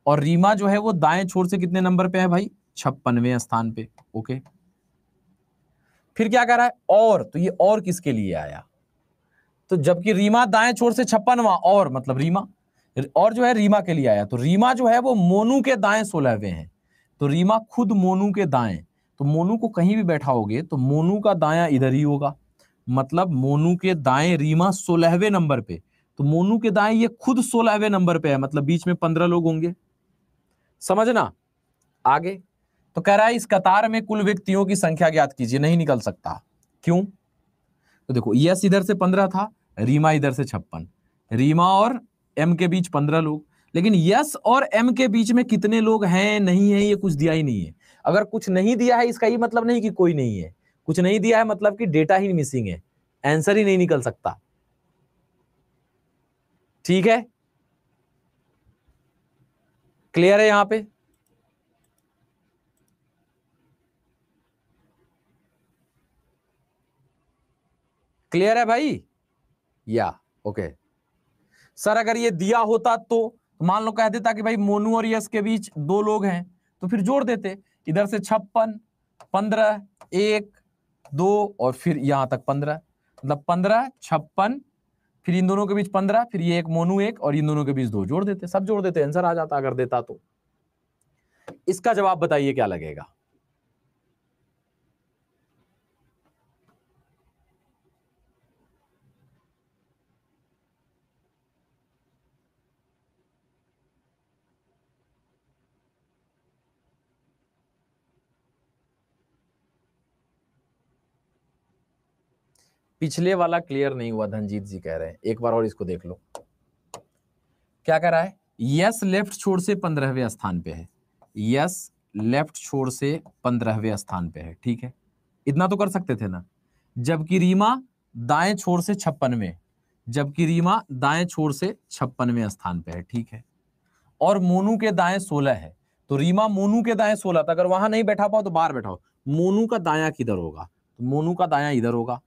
Speaker 1: और रीमा जो है वो दाएं छोर से कितने नंबर पे है भाई छप्पनवे स्थान पे ओके फिर क्या कह रहा है और तो ये और किसके लिए आया तो जबकि रीमा दाएं छोर से छप्पनवा और मतलब रीमा और जो है रीमा के लिए आया तो रीमा जो है वो मोनू के दाएं सोलहवे हैं तो रीमा खुद मोनू के दाएं तो मोनू को कहीं भी बैठा होगे तो मोनू का दाया इधर ही होगा मतलब मोनू के दाएं रीमा सोलहवें नंबर पे तो मोनू के दाएं ये खुद सोलहवें नंबर पे है मतलब बीच में पंद्रह लोग होंगे समझना आगे तो कह रहा है इस कतार में कुल व्यक्तियों की संख्या ज्ञात कीजिए नहीं निकल सकता क्यों तो देखो यस इधर से पंद्रह था रीमा इधर से छप्पन रीमा और एम के बीच पंद्रह लोग लेकिन यस और एम के बीच में कितने लोग हैं नहीं है ये कुछ दिया ही नहीं है अगर कुछ नहीं दिया है इसका ये मतलब नहीं कि कोई नहीं है कुछ नहीं दिया है मतलब कि डेटा ही मिसिंग है आंसर ही नहीं निकल सकता ठीक है क्लियर है यहां पे क्लियर है भाई या ओके सर अगर ये दिया होता तो, तो मान लो कह देता कि भाई मोनू और यश के बीच दो लोग हैं तो फिर जोड़ देते इधर से छप्पन पंद्रह एक दो और फिर यहाँ तक पंद्रह मतलब पंद्रह छप्पन फिर इन दोनों के बीच पंद्रह फिर ये एक मोनू एक और इन दोनों के बीच दो जोड़ देते सब जोड़ देते आंसर आ जाता अगर देता तो इसका जवाब बताइए क्या लगेगा पिछले वाला क्लियर नहीं हुआ धनजीत जी कह रहे हैं एक बार और इसको देख लो क्या कह रहा है यस लेफ्ट छोर से पंद्रहवें स्थान पे है यस लेफ्ट छोर से पंद्रहवें स्थान पे है ठीक है इतना तो कर सकते थे ना जबकि रीमा दाएं छोर से छप्पनवे जबकि रीमा दाएं छोर से छप्पनवे स्थान पे है ठीक है और मोनू के दाएं सोलह है तो रीमा मोनू के दाएं सोलह था तो अगर वहां नहीं बैठा पाओ तो बाहर बैठाओ मोनू का दाया किधर होगा तो मोनू का दाया इधर होगा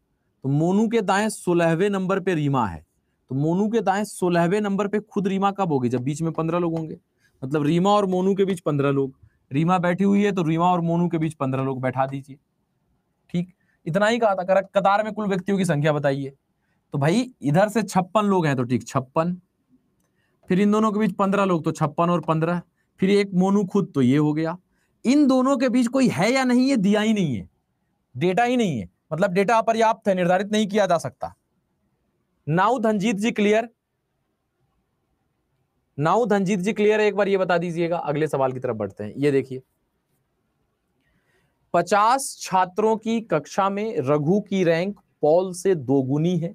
Speaker 1: तो मोनू के दाएं सोलहवें नंबर पे रीमा है तो मोनू के दाएं सोलहवें नंबर पे खुद रीमा कब होगी जब बीच में पंद्रह लोग होंगे मतलब रीमा और मोनू के बीच पंद्रह लोग रीमा बैठी हुई है तो रीमा और मोनू के बीच पंद्रह लोग बैठा दीजिए ठीक इतना ही कहा था करा कतार में कुल व्यक्तियों की संख्या बताइए तो भाई इधर से छप्पन लोग हैं तो ठीक छप्पन फिर इन दोनों के बीच पंद्रह लोग तो छप्पन और पंद्रह फिर एक मोनू खुद तो ये हो गया इन दोनों के बीच कोई है या नहीं है दिया ही नहीं है डेटा ही नहीं है मतलब डेटा अपर्याप्त है निर्धारित नहीं किया जा सकता now Dhanjeet ji clear now Dhanjeet ji clear है एक बार ये बता दीजिएगा अगले सवाल की तरफ बढ़ते हैं ये देखिए पचास छात्रों की कक्षा में रघु की रैंक पॉल से दोगुनी है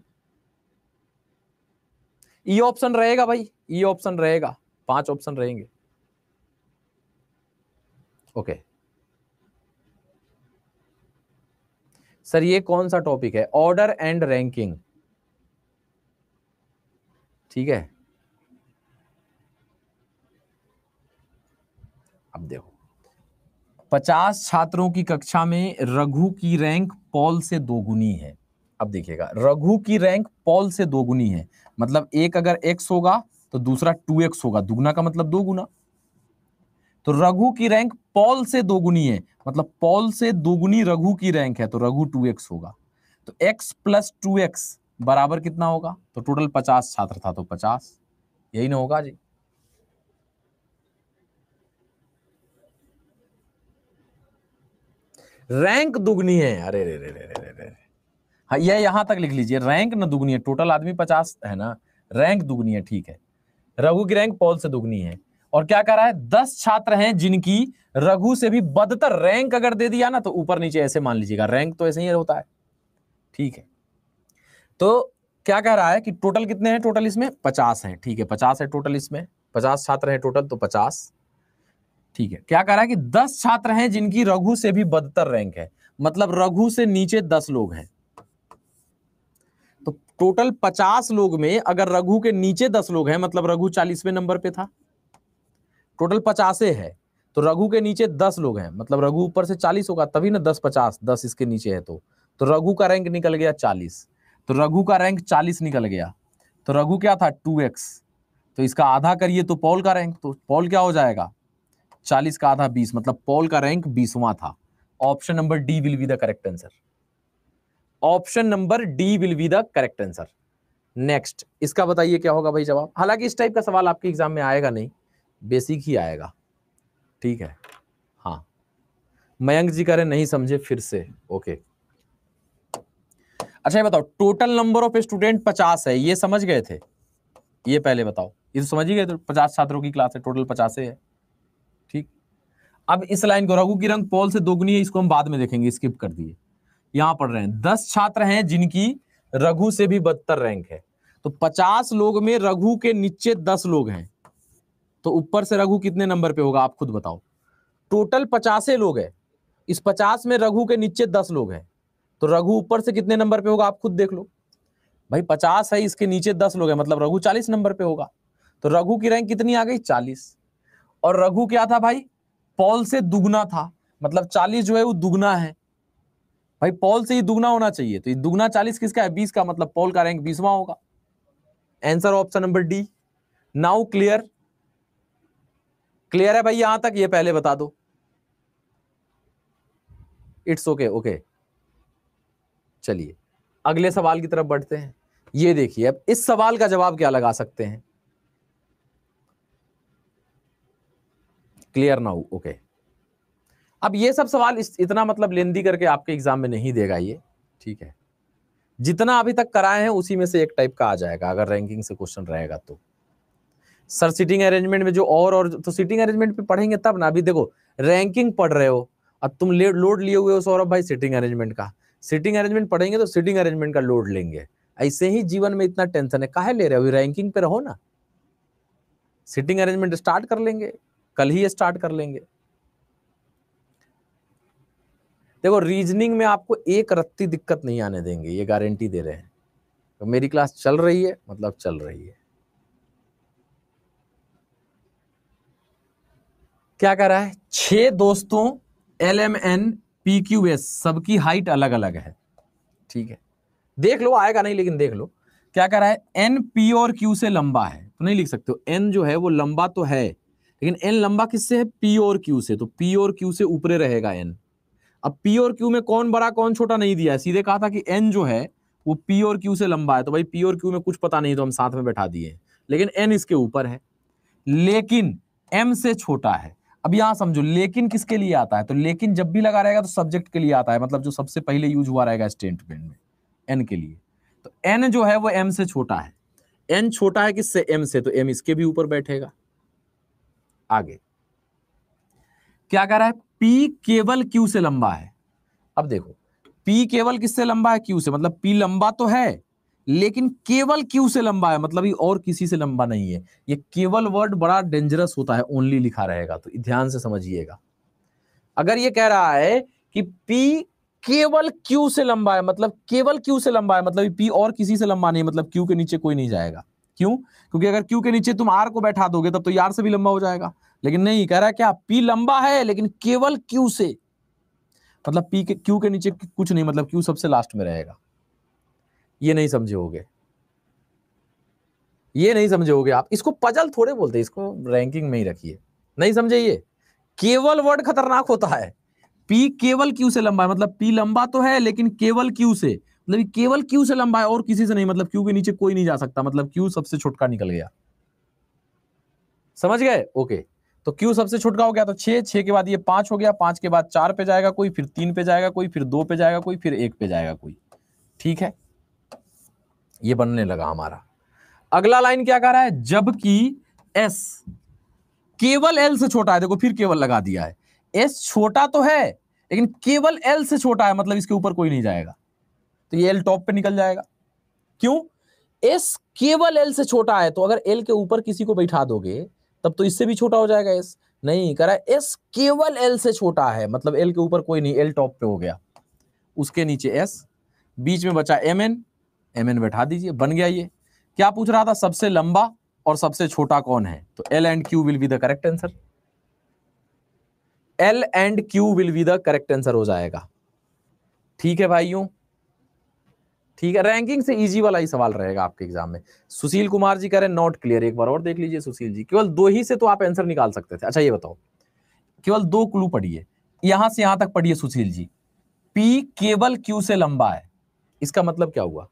Speaker 1: ई e ऑप्शन रहेगा भाई ई e ऑप्शन रहेगा पांच ऑप्शन रहेंगे ओके okay. सर ये कौन सा टॉपिक है ऑर्डर एंड रैंकिंग ठीक है अब देखो पचास छात्रों की कक्षा में रघु की रैंक पॉल से दोगुनी है अब देखिएगा रघु की रैंक पॉल से दोगुनी है मतलब एक अगर एक्स होगा तो दूसरा टू एक्स होगा दुगुना का मतलब दो गुना तो रघु की रैंक पॉल से दोगुनी है मतलब पॉल से दोगुनी रघु की रैंक है तो रघु टू एक्स होगा तो एक्स प्लस टू एक्स बराबर कितना होगा तो टोटल पचास छात्र था तो पचास यही ना होगा जी रैंक दुगनी है अरे रे रे रे रे रे रे हाँ यह यहां तक लिख लीजिए रैंक ना दुगनी है टोटल आदमी पचास है ना रैंक दुगनी है ठीक है रघु की रैंक पॉल से दुगनी है और क्या कर रहा है दस छात्र हैं जिनकी रघु से भी बदतर रैंक अगर दे दिया ना तो ऊपर नीचे ऐसे मान लीजिएगा रैंक तो ऐसे ही होता है ठीक है तो क्या कह रहा है कि टोटल कितने हैं टोटल इसमें पचास हैं ठीक है पचास है टोटल इसमें पचास छात्र हैं टोटल तो पचास ठीक है क्या कह रहा है कि दस छात्र हैं जिनकी रघु से भी बदतर रैंक है मतलब रघु से नीचे दस लोग हैं तो टोटल पचास लोग में अगर रघु के नीचे दस लोग हैं मतलब रघु चालीसवें नंबर पे था टोटल पचासे है तो रघु के नीचे दस लोग हैं मतलब रघु ऊपर से चालीस होगा तभी ना दस पचास दस इसके नीचे है तो तो रघु का रैंक निकल गया चालीस तो रघु का रैंक चालीस निकल गया तो रघु क्या था टू एक्स तो इसका आधा करिए तो पॉल का रैंक तो पॉल क्या हो जाएगा चालीस का आधा बीस मतलब पॉल का रैंक बीसवा था option number D will be the correct answer option number D will be the correct answer next इसका बताइए क्या होगा भाई जवाब हालांकि इस टाइप का सवाल आपके एग्जाम में आएगा नहीं बेसिक ही आएगा ठीक है हाँ मयंक जी कह रहे नहीं समझे फिर से ओके अच्छा ये बताओ टोटल नंबर ऑफ स्टूडेंट पचास है ये समझ गए थे ये पहले बताओ ये तो समझ ही गए तो पचास छात्रों की क्लास है टोटल पचास है ठीक अब इस लाइन को रघु की रंग पोल से दोगुनी है इसको हम बाद में देखेंगे स्किप कर दिए यहां पढ़ रहे हैं दस छात्र हैं जिनकी रघु से भी बदतर रैंक है तो पचास लोग में रघु के नीचे दस लोग हैं तो ऊपर से रघु कितने नंबर पे होगा आप खुद बताओ टोटल पचासे लोग है इस पचास में रघु के नीचे दस लोग हैं तो रघु ऊपर से कितने नंबर पे होगा आप खुद देख लो भाई पचास है इसके नीचे दस लोग हैं मतलब रघु चालीस नंबर पे होगा तो रघु की रैंक कितनी आ गई चालीस और रघु क्या था भाई पॉल से दुगना था मतलब चालीस जो है वो दुगना है भाई पॉल से ही दुगना होना चाहिए तो ये दुगना चालीस किसका है बीस का मतलब पॉल का रैंक बीसवा होगा answer option number D now clear clear है भाई यहां तक ये पहले बता दो इट्स ओके ओके चलिए अगले सवाल की तरफ बढ़ते हैं ये देखिए अब इस सवाल का जवाब क्या लगा सकते हैं क्लियर ना हो ओके अब ये सब सवाल इतना मतलब लेंदी करके आपके एग्जाम में नहीं देगा ये ठीक है जितना अभी तक कराए हैं उसी में से एक टाइप का आ जाएगा अगर रैंकिंग से क्वेश्चन रहेगा तो सर सीटिंग अरेंजमेंट में जो और और तो सीटिंग अरेंजमेंट पे पढ़ेंगे तब ना अभी देखो रैंकिंग पढ़ रहे हो अब तुम ले लोड लिए हुए हो सौरभ भाई सीटिंग अरेंजमेंट का सीटिंग अरेंजमेंट पढ़ेंगे तो सीटिंग अरेंजमेंट का लोड लेंगे ऐसे ही जीवन में इतना टेंशन है काहे ले रहे हो रैंकिंग पे रहो ना सीटिंग अरेंजमेंट स्टार्ट कर लेंगे कल ही स्टार्ट कर लेंगे देखो रीजनिंग में आपको एक रत्ती दिक्कत नहीं आने देंगे ये गारंटी दे रहे हैं तो मेरी क्लास चल रही है मतलब चल रही है क्या कर रहा है छह दोस्तों L M N P Q S सबकी हाइट अलग अलग है ठीक है देख लो आएगा नहीं लेकिन देख लो क्या कर रहा है एन पी और क्यू से लंबा है तो नहीं लिख सकते हो एन जो है वो लंबा तो है लेकिन एन लंबा किससे है पी और क्यू से तो पी और क्यू से ऊपरे रहेगा एन अब पी और क्यू में कौन बड़ा कौन छोटा नहीं दिया है सीधे कहा था कि एन जो है वो पी और क्यू से लंबा है तो भाई पी और क्यू में कुछ पता नहीं तो हम साथ में बैठा दिए लेकिन एन इसके ऊपर है लेकिन एम से छोटा है अब यहां समझो लेकिन किसके लिए आता है तो लेकिन जब भी लगा रहेगा तो सब्जेक्ट के लिए आता है मतलब जो सबसे पहले यूज हुआ रहेगा स्टेटमेंट में एन के लिए तो एन जो है वो एम से छोटा है एन छोटा है किससे एम से तो एम इसके भी ऊपर बैठेगा आगे क्या कह रहा है पी केवल क्यू से लंबा है अब देखो पी केवल किससे लंबा है क्यू से मतलब पी लंबा तो है लेकिन केवल क्यू से लंबा है मतलब ये और किसी से लंबा नहीं है ये केवल वर्ड बड़ा डेंजरस होता है ओनली लिखा रहेगा तो ध्यान से समझिएगा अगर ये कह रहा है कि पी केवल क्यू से लंबा है मतलब केवल क्यू से लंबा है मतलब पी और किसी से लंबा नहीं मतलब क्यू के नीचे कोई नहीं जाएगा क्यों क्योंकि अगर क्यू के नीचे तुम आर को बैठा दोगे तब तो यार से भी लंबा हो जाएगा लेकिन नहीं कह रहा है क्या पी लंबा है लेकिन केवल क्यू से मतलब पी के क्यू के नीचे कुछ नहीं मतलब क्यू सबसे लास्ट में रहेगा ये नहीं समझे ये नहीं समझे आप इसको पजल थोड़े बोलते इसको रैंकिंग में ही रखिए नहीं समझे ये केवल वर्ड खतरनाक होता है पी केवल क्यू से लंबा है मतलब पी लंबा तो है लेकिन केवल क्यू से मतलब केवल क्यू से लंबा है और किसी से नहीं मतलब क्यू के नीचे कोई नहीं जा सकता मतलब क्यू सबसे छुटका निकल गया समझ गए ओके तो क्यू सबसे छुटका हो गया तो छे छह के बाद ये पांच हो गया पांच के बाद चार पे जाएगा कोई फिर तीन पे जाएगा कोई फिर दो पे जाएगा कोई फिर एक पे जाएगा कोई ठीक है ये बनने लगा हमारा अगला लाइन क्या कह रहा है जबकि एस केवल एल से छोटा है देखो फिर केवल लगा दिया है एस छोटा तो है लेकिन केवल एल से छोटा है मतलब इसके ऊपर कोई नहीं जाएगा तो ये एल टॉप पे निकल जाएगा क्यों एस केवल एल से छोटा है तो अगर एल के ऊपर किसी को बैठा दोगे तब तो इससे भी छोटा हो जाएगा एस नहीं करा एस केवल एल से छोटा है मतलब एल के ऊपर कोई नहीं एल टॉप पे हो गया उसके नीचे एस बीच में बचा एम एन एम बैठा दीजिए बन गया ये क्या पूछ रहा था सबसे लंबा और सबसे छोटा कौन है तो L and Q will be the correct answer L and Q will be the correct answer हो जाएगा ठीक है भाइयों ठीक है रैंकिंग से इजी वाला ही सवाल रहेगा आपके एग्जाम में सुशील कुमार जी कह रहे हैं नॉट क्लियर एक बार और देख लीजिए सुशील जी केवल दो ही से तो आप आंसर निकाल सकते थे अच्छा ये बताओ केवल दो क्लू पढ़िए यहां से यहां तक पढ़िए सुशील जी पी केवल क्यू से लंबा है इसका मतलब क्या हुआ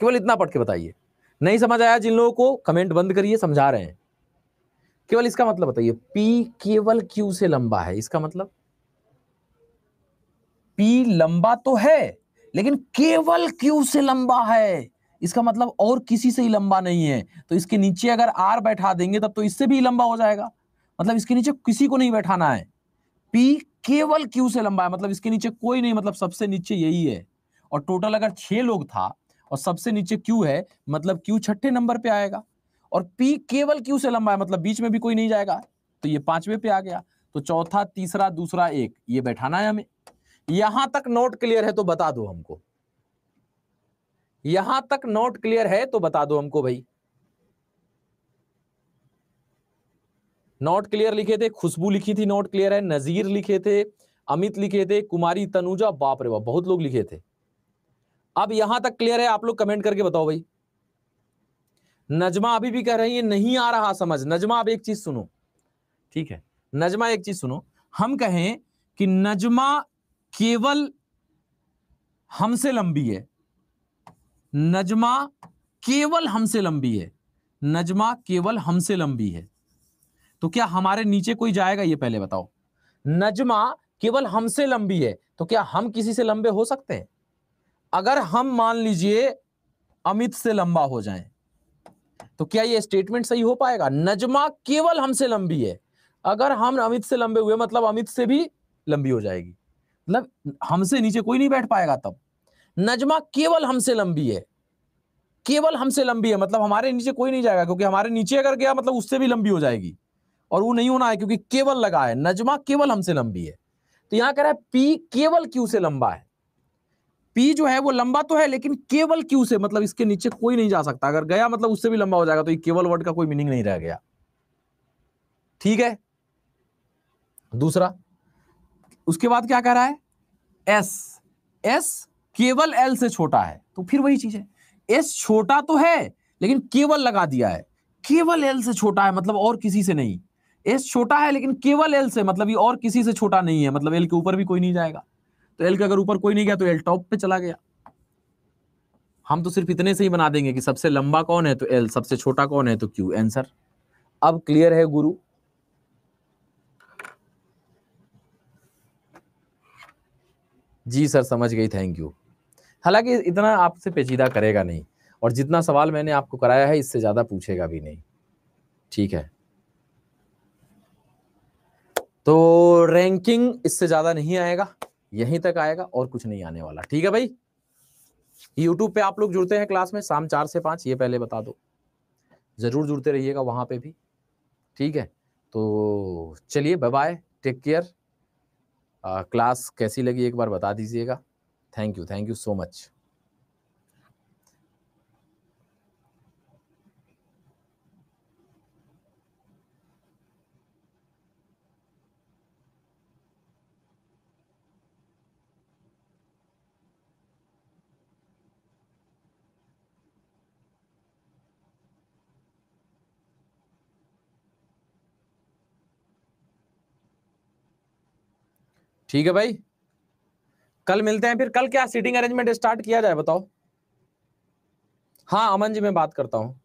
Speaker 1: केवल इतना पढ़ के बताइए नहीं समझ आया जिन लोगों को कमेंट बंद करिए समझा रहे हैं केवल इसका मतलब बताइए पी केवल क्यू से लंबा है इसका मतलब पी लंबा तो है लेकिन केवल क्यू से लंबा है इसका मतलब और किसी से ही लंबा नहीं है तो इसके नीचे अगर आर बैठा देंगे तब तो इससे भी लंबा हो जाएगा मतलब इसके नीचे किसी को नहीं बैठाना है पी केवल क्यू से लंबा है मतलब इसके नीचे कोई नहीं मतलब सबसे नीचे यही है और टोटल अगर छह लोग था और सबसे नीचे क्यू है मतलब क्यू छठे नंबर पे आएगा और पी केवल क्यू से लंबा है मतलब बीच में भी कोई नहीं जाएगा तो ये पांचवे पे आ गया तो चौथा तीसरा दूसरा एक ये बैठाना है हमें यहां तक नोट क्लियर है तो बता दो हमको यहां तक नोट क्लियर है तो बता दो हमको भाई नोट क्लियर लिखे थे खुशबू लिखी थी नोट क्लियर है नजीर लिखे थे अमित लिखे थे कुमारी तनुजा बाप रे बाप बहुत लोग लिखे थे अब यहां तक क्लियर है आप लोग कमेंट करके बताओ भाई नजमा अभी भी कह रही है नहीं आ रहा समझ नजमा आप एक चीज सुनो ठीक है नजमा एक चीज सुनो हम कहें कि नजमा केवल हमसे लंबी है नजमा केवल हमसे लंबी है नजमा केवल हमसे लंबी है तो क्या हमारे नीचे कोई जाएगा ये पहले बताओ नजमा केवल हमसे लंबी है तो क्या हम किसी से लंबे हो सकते हैं अगर हम मान लीजिए अमित से लंबा हो जाएं तो क्या ये स्टेटमेंट सही हो पाएगा नजमा केवल हमसे लंबी है अगर हम अमित से लंबे हुए मतलब अमित से भी लंबी हो जाएगी मतलब हमसे नीचे कोई नहीं बैठ पाएगा तब नजमा केवल हमसे लंबी है केवल हमसे लंबी है मतलब हमारे नीचे कोई नहीं जाएगा क्योंकि हमारे नीचे अगर गया मतलब उससे भी लंबी हो जाएगी और वो नहीं होना है क्योंकि केवल लगा है नजमा केवल हमसे लंबी है तो यहां कह रहा है पी केवल क्यू से लंबा है पी जो है वो लंबा तो है लेकिन केवल क्यू से मतलब इसके नीचे कोई नहीं जा सकता अगर गया मतलब उससे भी लंबा हो जाएगा तो ये केवल वर्ड का कोई मीनिंग नहीं रह गया ठीक है दूसरा उसके बाद क्या कह रहा है एस एस केवल एल से छोटा है तो फिर वही चीज है एस छोटा तो है लेकिन केवल लगा दिया है केवल एल से छोटा है मतलब और किसी से नहीं एस छोटा है लेकिन केवल एल से मतलब ये और किसी से छोटा नहीं है मतलब एल के ऊपर भी कोई नहीं जाएगा तो एल के अगर ऊपर कोई नहीं गया तो एल टॉप पे चला गया हम तो सिर्फ इतने से ही बना देंगे कि सबसे लंबा कौन है तो एल सबसे छोटा कौन है तो क्यू एंसर अब क्लियर है गुरु जी सर समझ गई थैंक यू हालांकि इतना आपसे पेचीदा करेगा नहीं और जितना सवाल मैंने आपको कराया है इससे ज़्यादा पूछेगा भी नहीं ठीक है तो रैंकिंग इससे ज़्यादा नहीं आएगा यहीं तक आएगा और कुछ नहीं आने वाला ठीक है भाई यूट्यूब पे आप लोग जुड़ते हैं क्लास में शाम चार से पाँच ये पहले बता दो ज़रूर जुड़ते रहिएगा वहाँ पे भी ठीक है तो चलिए bye bye take care class कैसी लगी एक बार बता दीजिएगा thank you thank you so much ठीक है भाई कल मिलते हैं फिर कल क्या सीटिंग अरेंजमेंट स्टार्ट किया जाए बताओ हाँ अमन जी मैं बात करता हूँ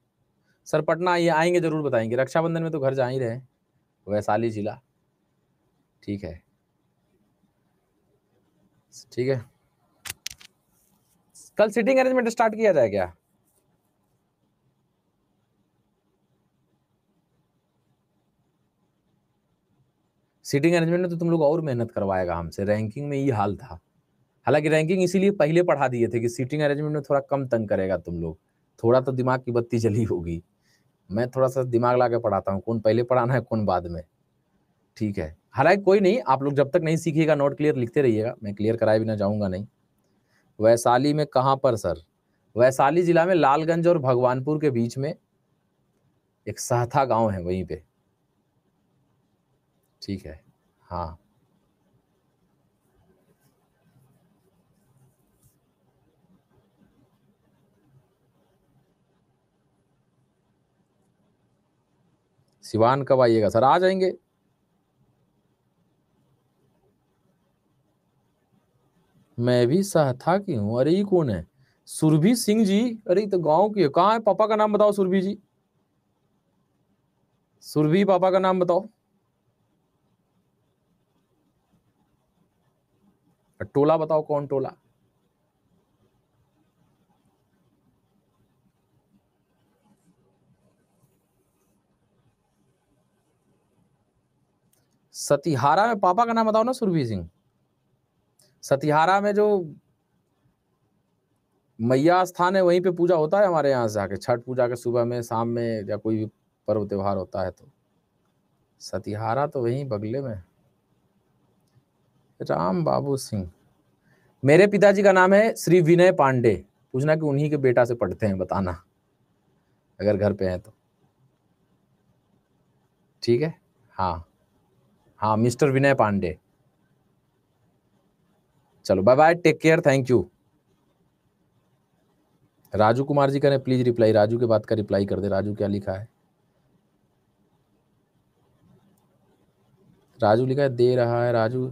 Speaker 1: सर पटना आइए आएंगे जरूर बताएंगे रक्षाबंधन में तो घर जा ही रहे वैशाली जिला ठीक है ठीक है कल सीटिंग अरेंजमेंट स्टार्ट किया जाए क्या सीटिंग अरेंजमेंट में तो तुम लोग और मेहनत करवाएगा हमसे रैंकिंग में ये हाल था हालांकि रैंकिंग इसीलिए पहले पढ़ा दिए थे कि सीटिंग अरेंजमेंट में थोड़ा कम तंग करेगा तुम लोग थोड़ा तो दिमाग की बत्ती जली होगी मैं थोड़ा सा दिमाग ला पढ़ाता हूँ कौन पहले पढ़ाना है कौन बाद में ठीक है हालांकि कोई नहीं आप लोग जब तक नहीं सीखिएगा नोट क्लियर लिखते रहिएगा मैं क्लियर कराए बिना जाऊँगा नहीं वैशाली में कहाँ पर सर वैशाली जिला में लालगंज और भगवानपुर के बीच में एक सहथा गांव है वहीं पे ठीक है हाँ सिवान कब आइएगा सर आ जाएंगे मैं भी सहथा की हूँ अरे ये कौन है सुरभि सिंह जी अरे तो गांव की है कहाँ है पापा का नाम बताओ सुरभि जी सुरभि पापा का नाम बताओ टोला बताओ कौन टोला सतिहारा में पापा का नाम बताओ ना सुरभि सिंह सतिहारा में जो मैया स्थान है वहीं पे पूजा होता है हमारे यहाँ से आके छठ पूजा के सुबह में शाम में या कोई भी पर्व त्योहार होता है तो सतिहारा तो वहीं बगले में है राम बाबू सिंह मेरे पिताजी का नाम है श्री विनय पांडे पूछना कि उन्हीं के बेटा से पढ़ते हैं बताना अगर घर पे हैं तो ठीक है हाँ हाँ मिस्टर विनय पांडे चलो bye bye take care thank you Raju Kumar ji करें प्लीज रिप्लाई राजू के बात का रिप्लाई कर दे राजू क्या लिखा है राजू लिखा है दे रहा है राजू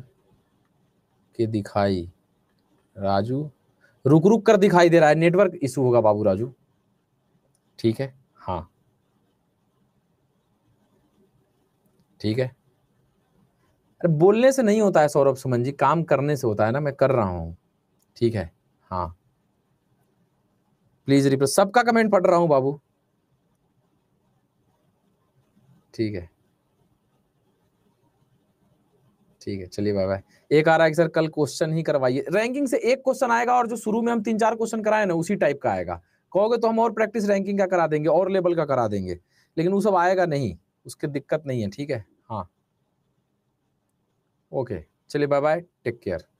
Speaker 1: के दिखाई राजू रुक रुक कर दिखाई दे रहा है नेटवर्क इशू होगा बाबू राजू ठीक है हाँ ठीक है अरे बोलने से नहीं होता है सौरभ सुमन जी काम करने से होता है ना मैं कर रहा हूं ठीक है हाँ प्लीज रिप्लाई सबका कमेंट पढ़ रहा हूं बाबू ठीक है ठीक है चलिए बाय बाय एक आ रहा है कि सर कल क्वेश्चन ही करवाइए रैंकिंग से एक क्वेश्चन आएगा और जो शुरू में हम तीन चार क्वेश्चन कराए ना उसी टाइप का आएगा कहोगे तो हम और प्रैक्टिस रैंकिंग का करा देंगे और लेवल का करा देंगे लेकिन वो सब आएगा नहीं उसकी दिक्कत नहीं है ठीक है हाँ ओके चलिए बाय बाय टेक केयर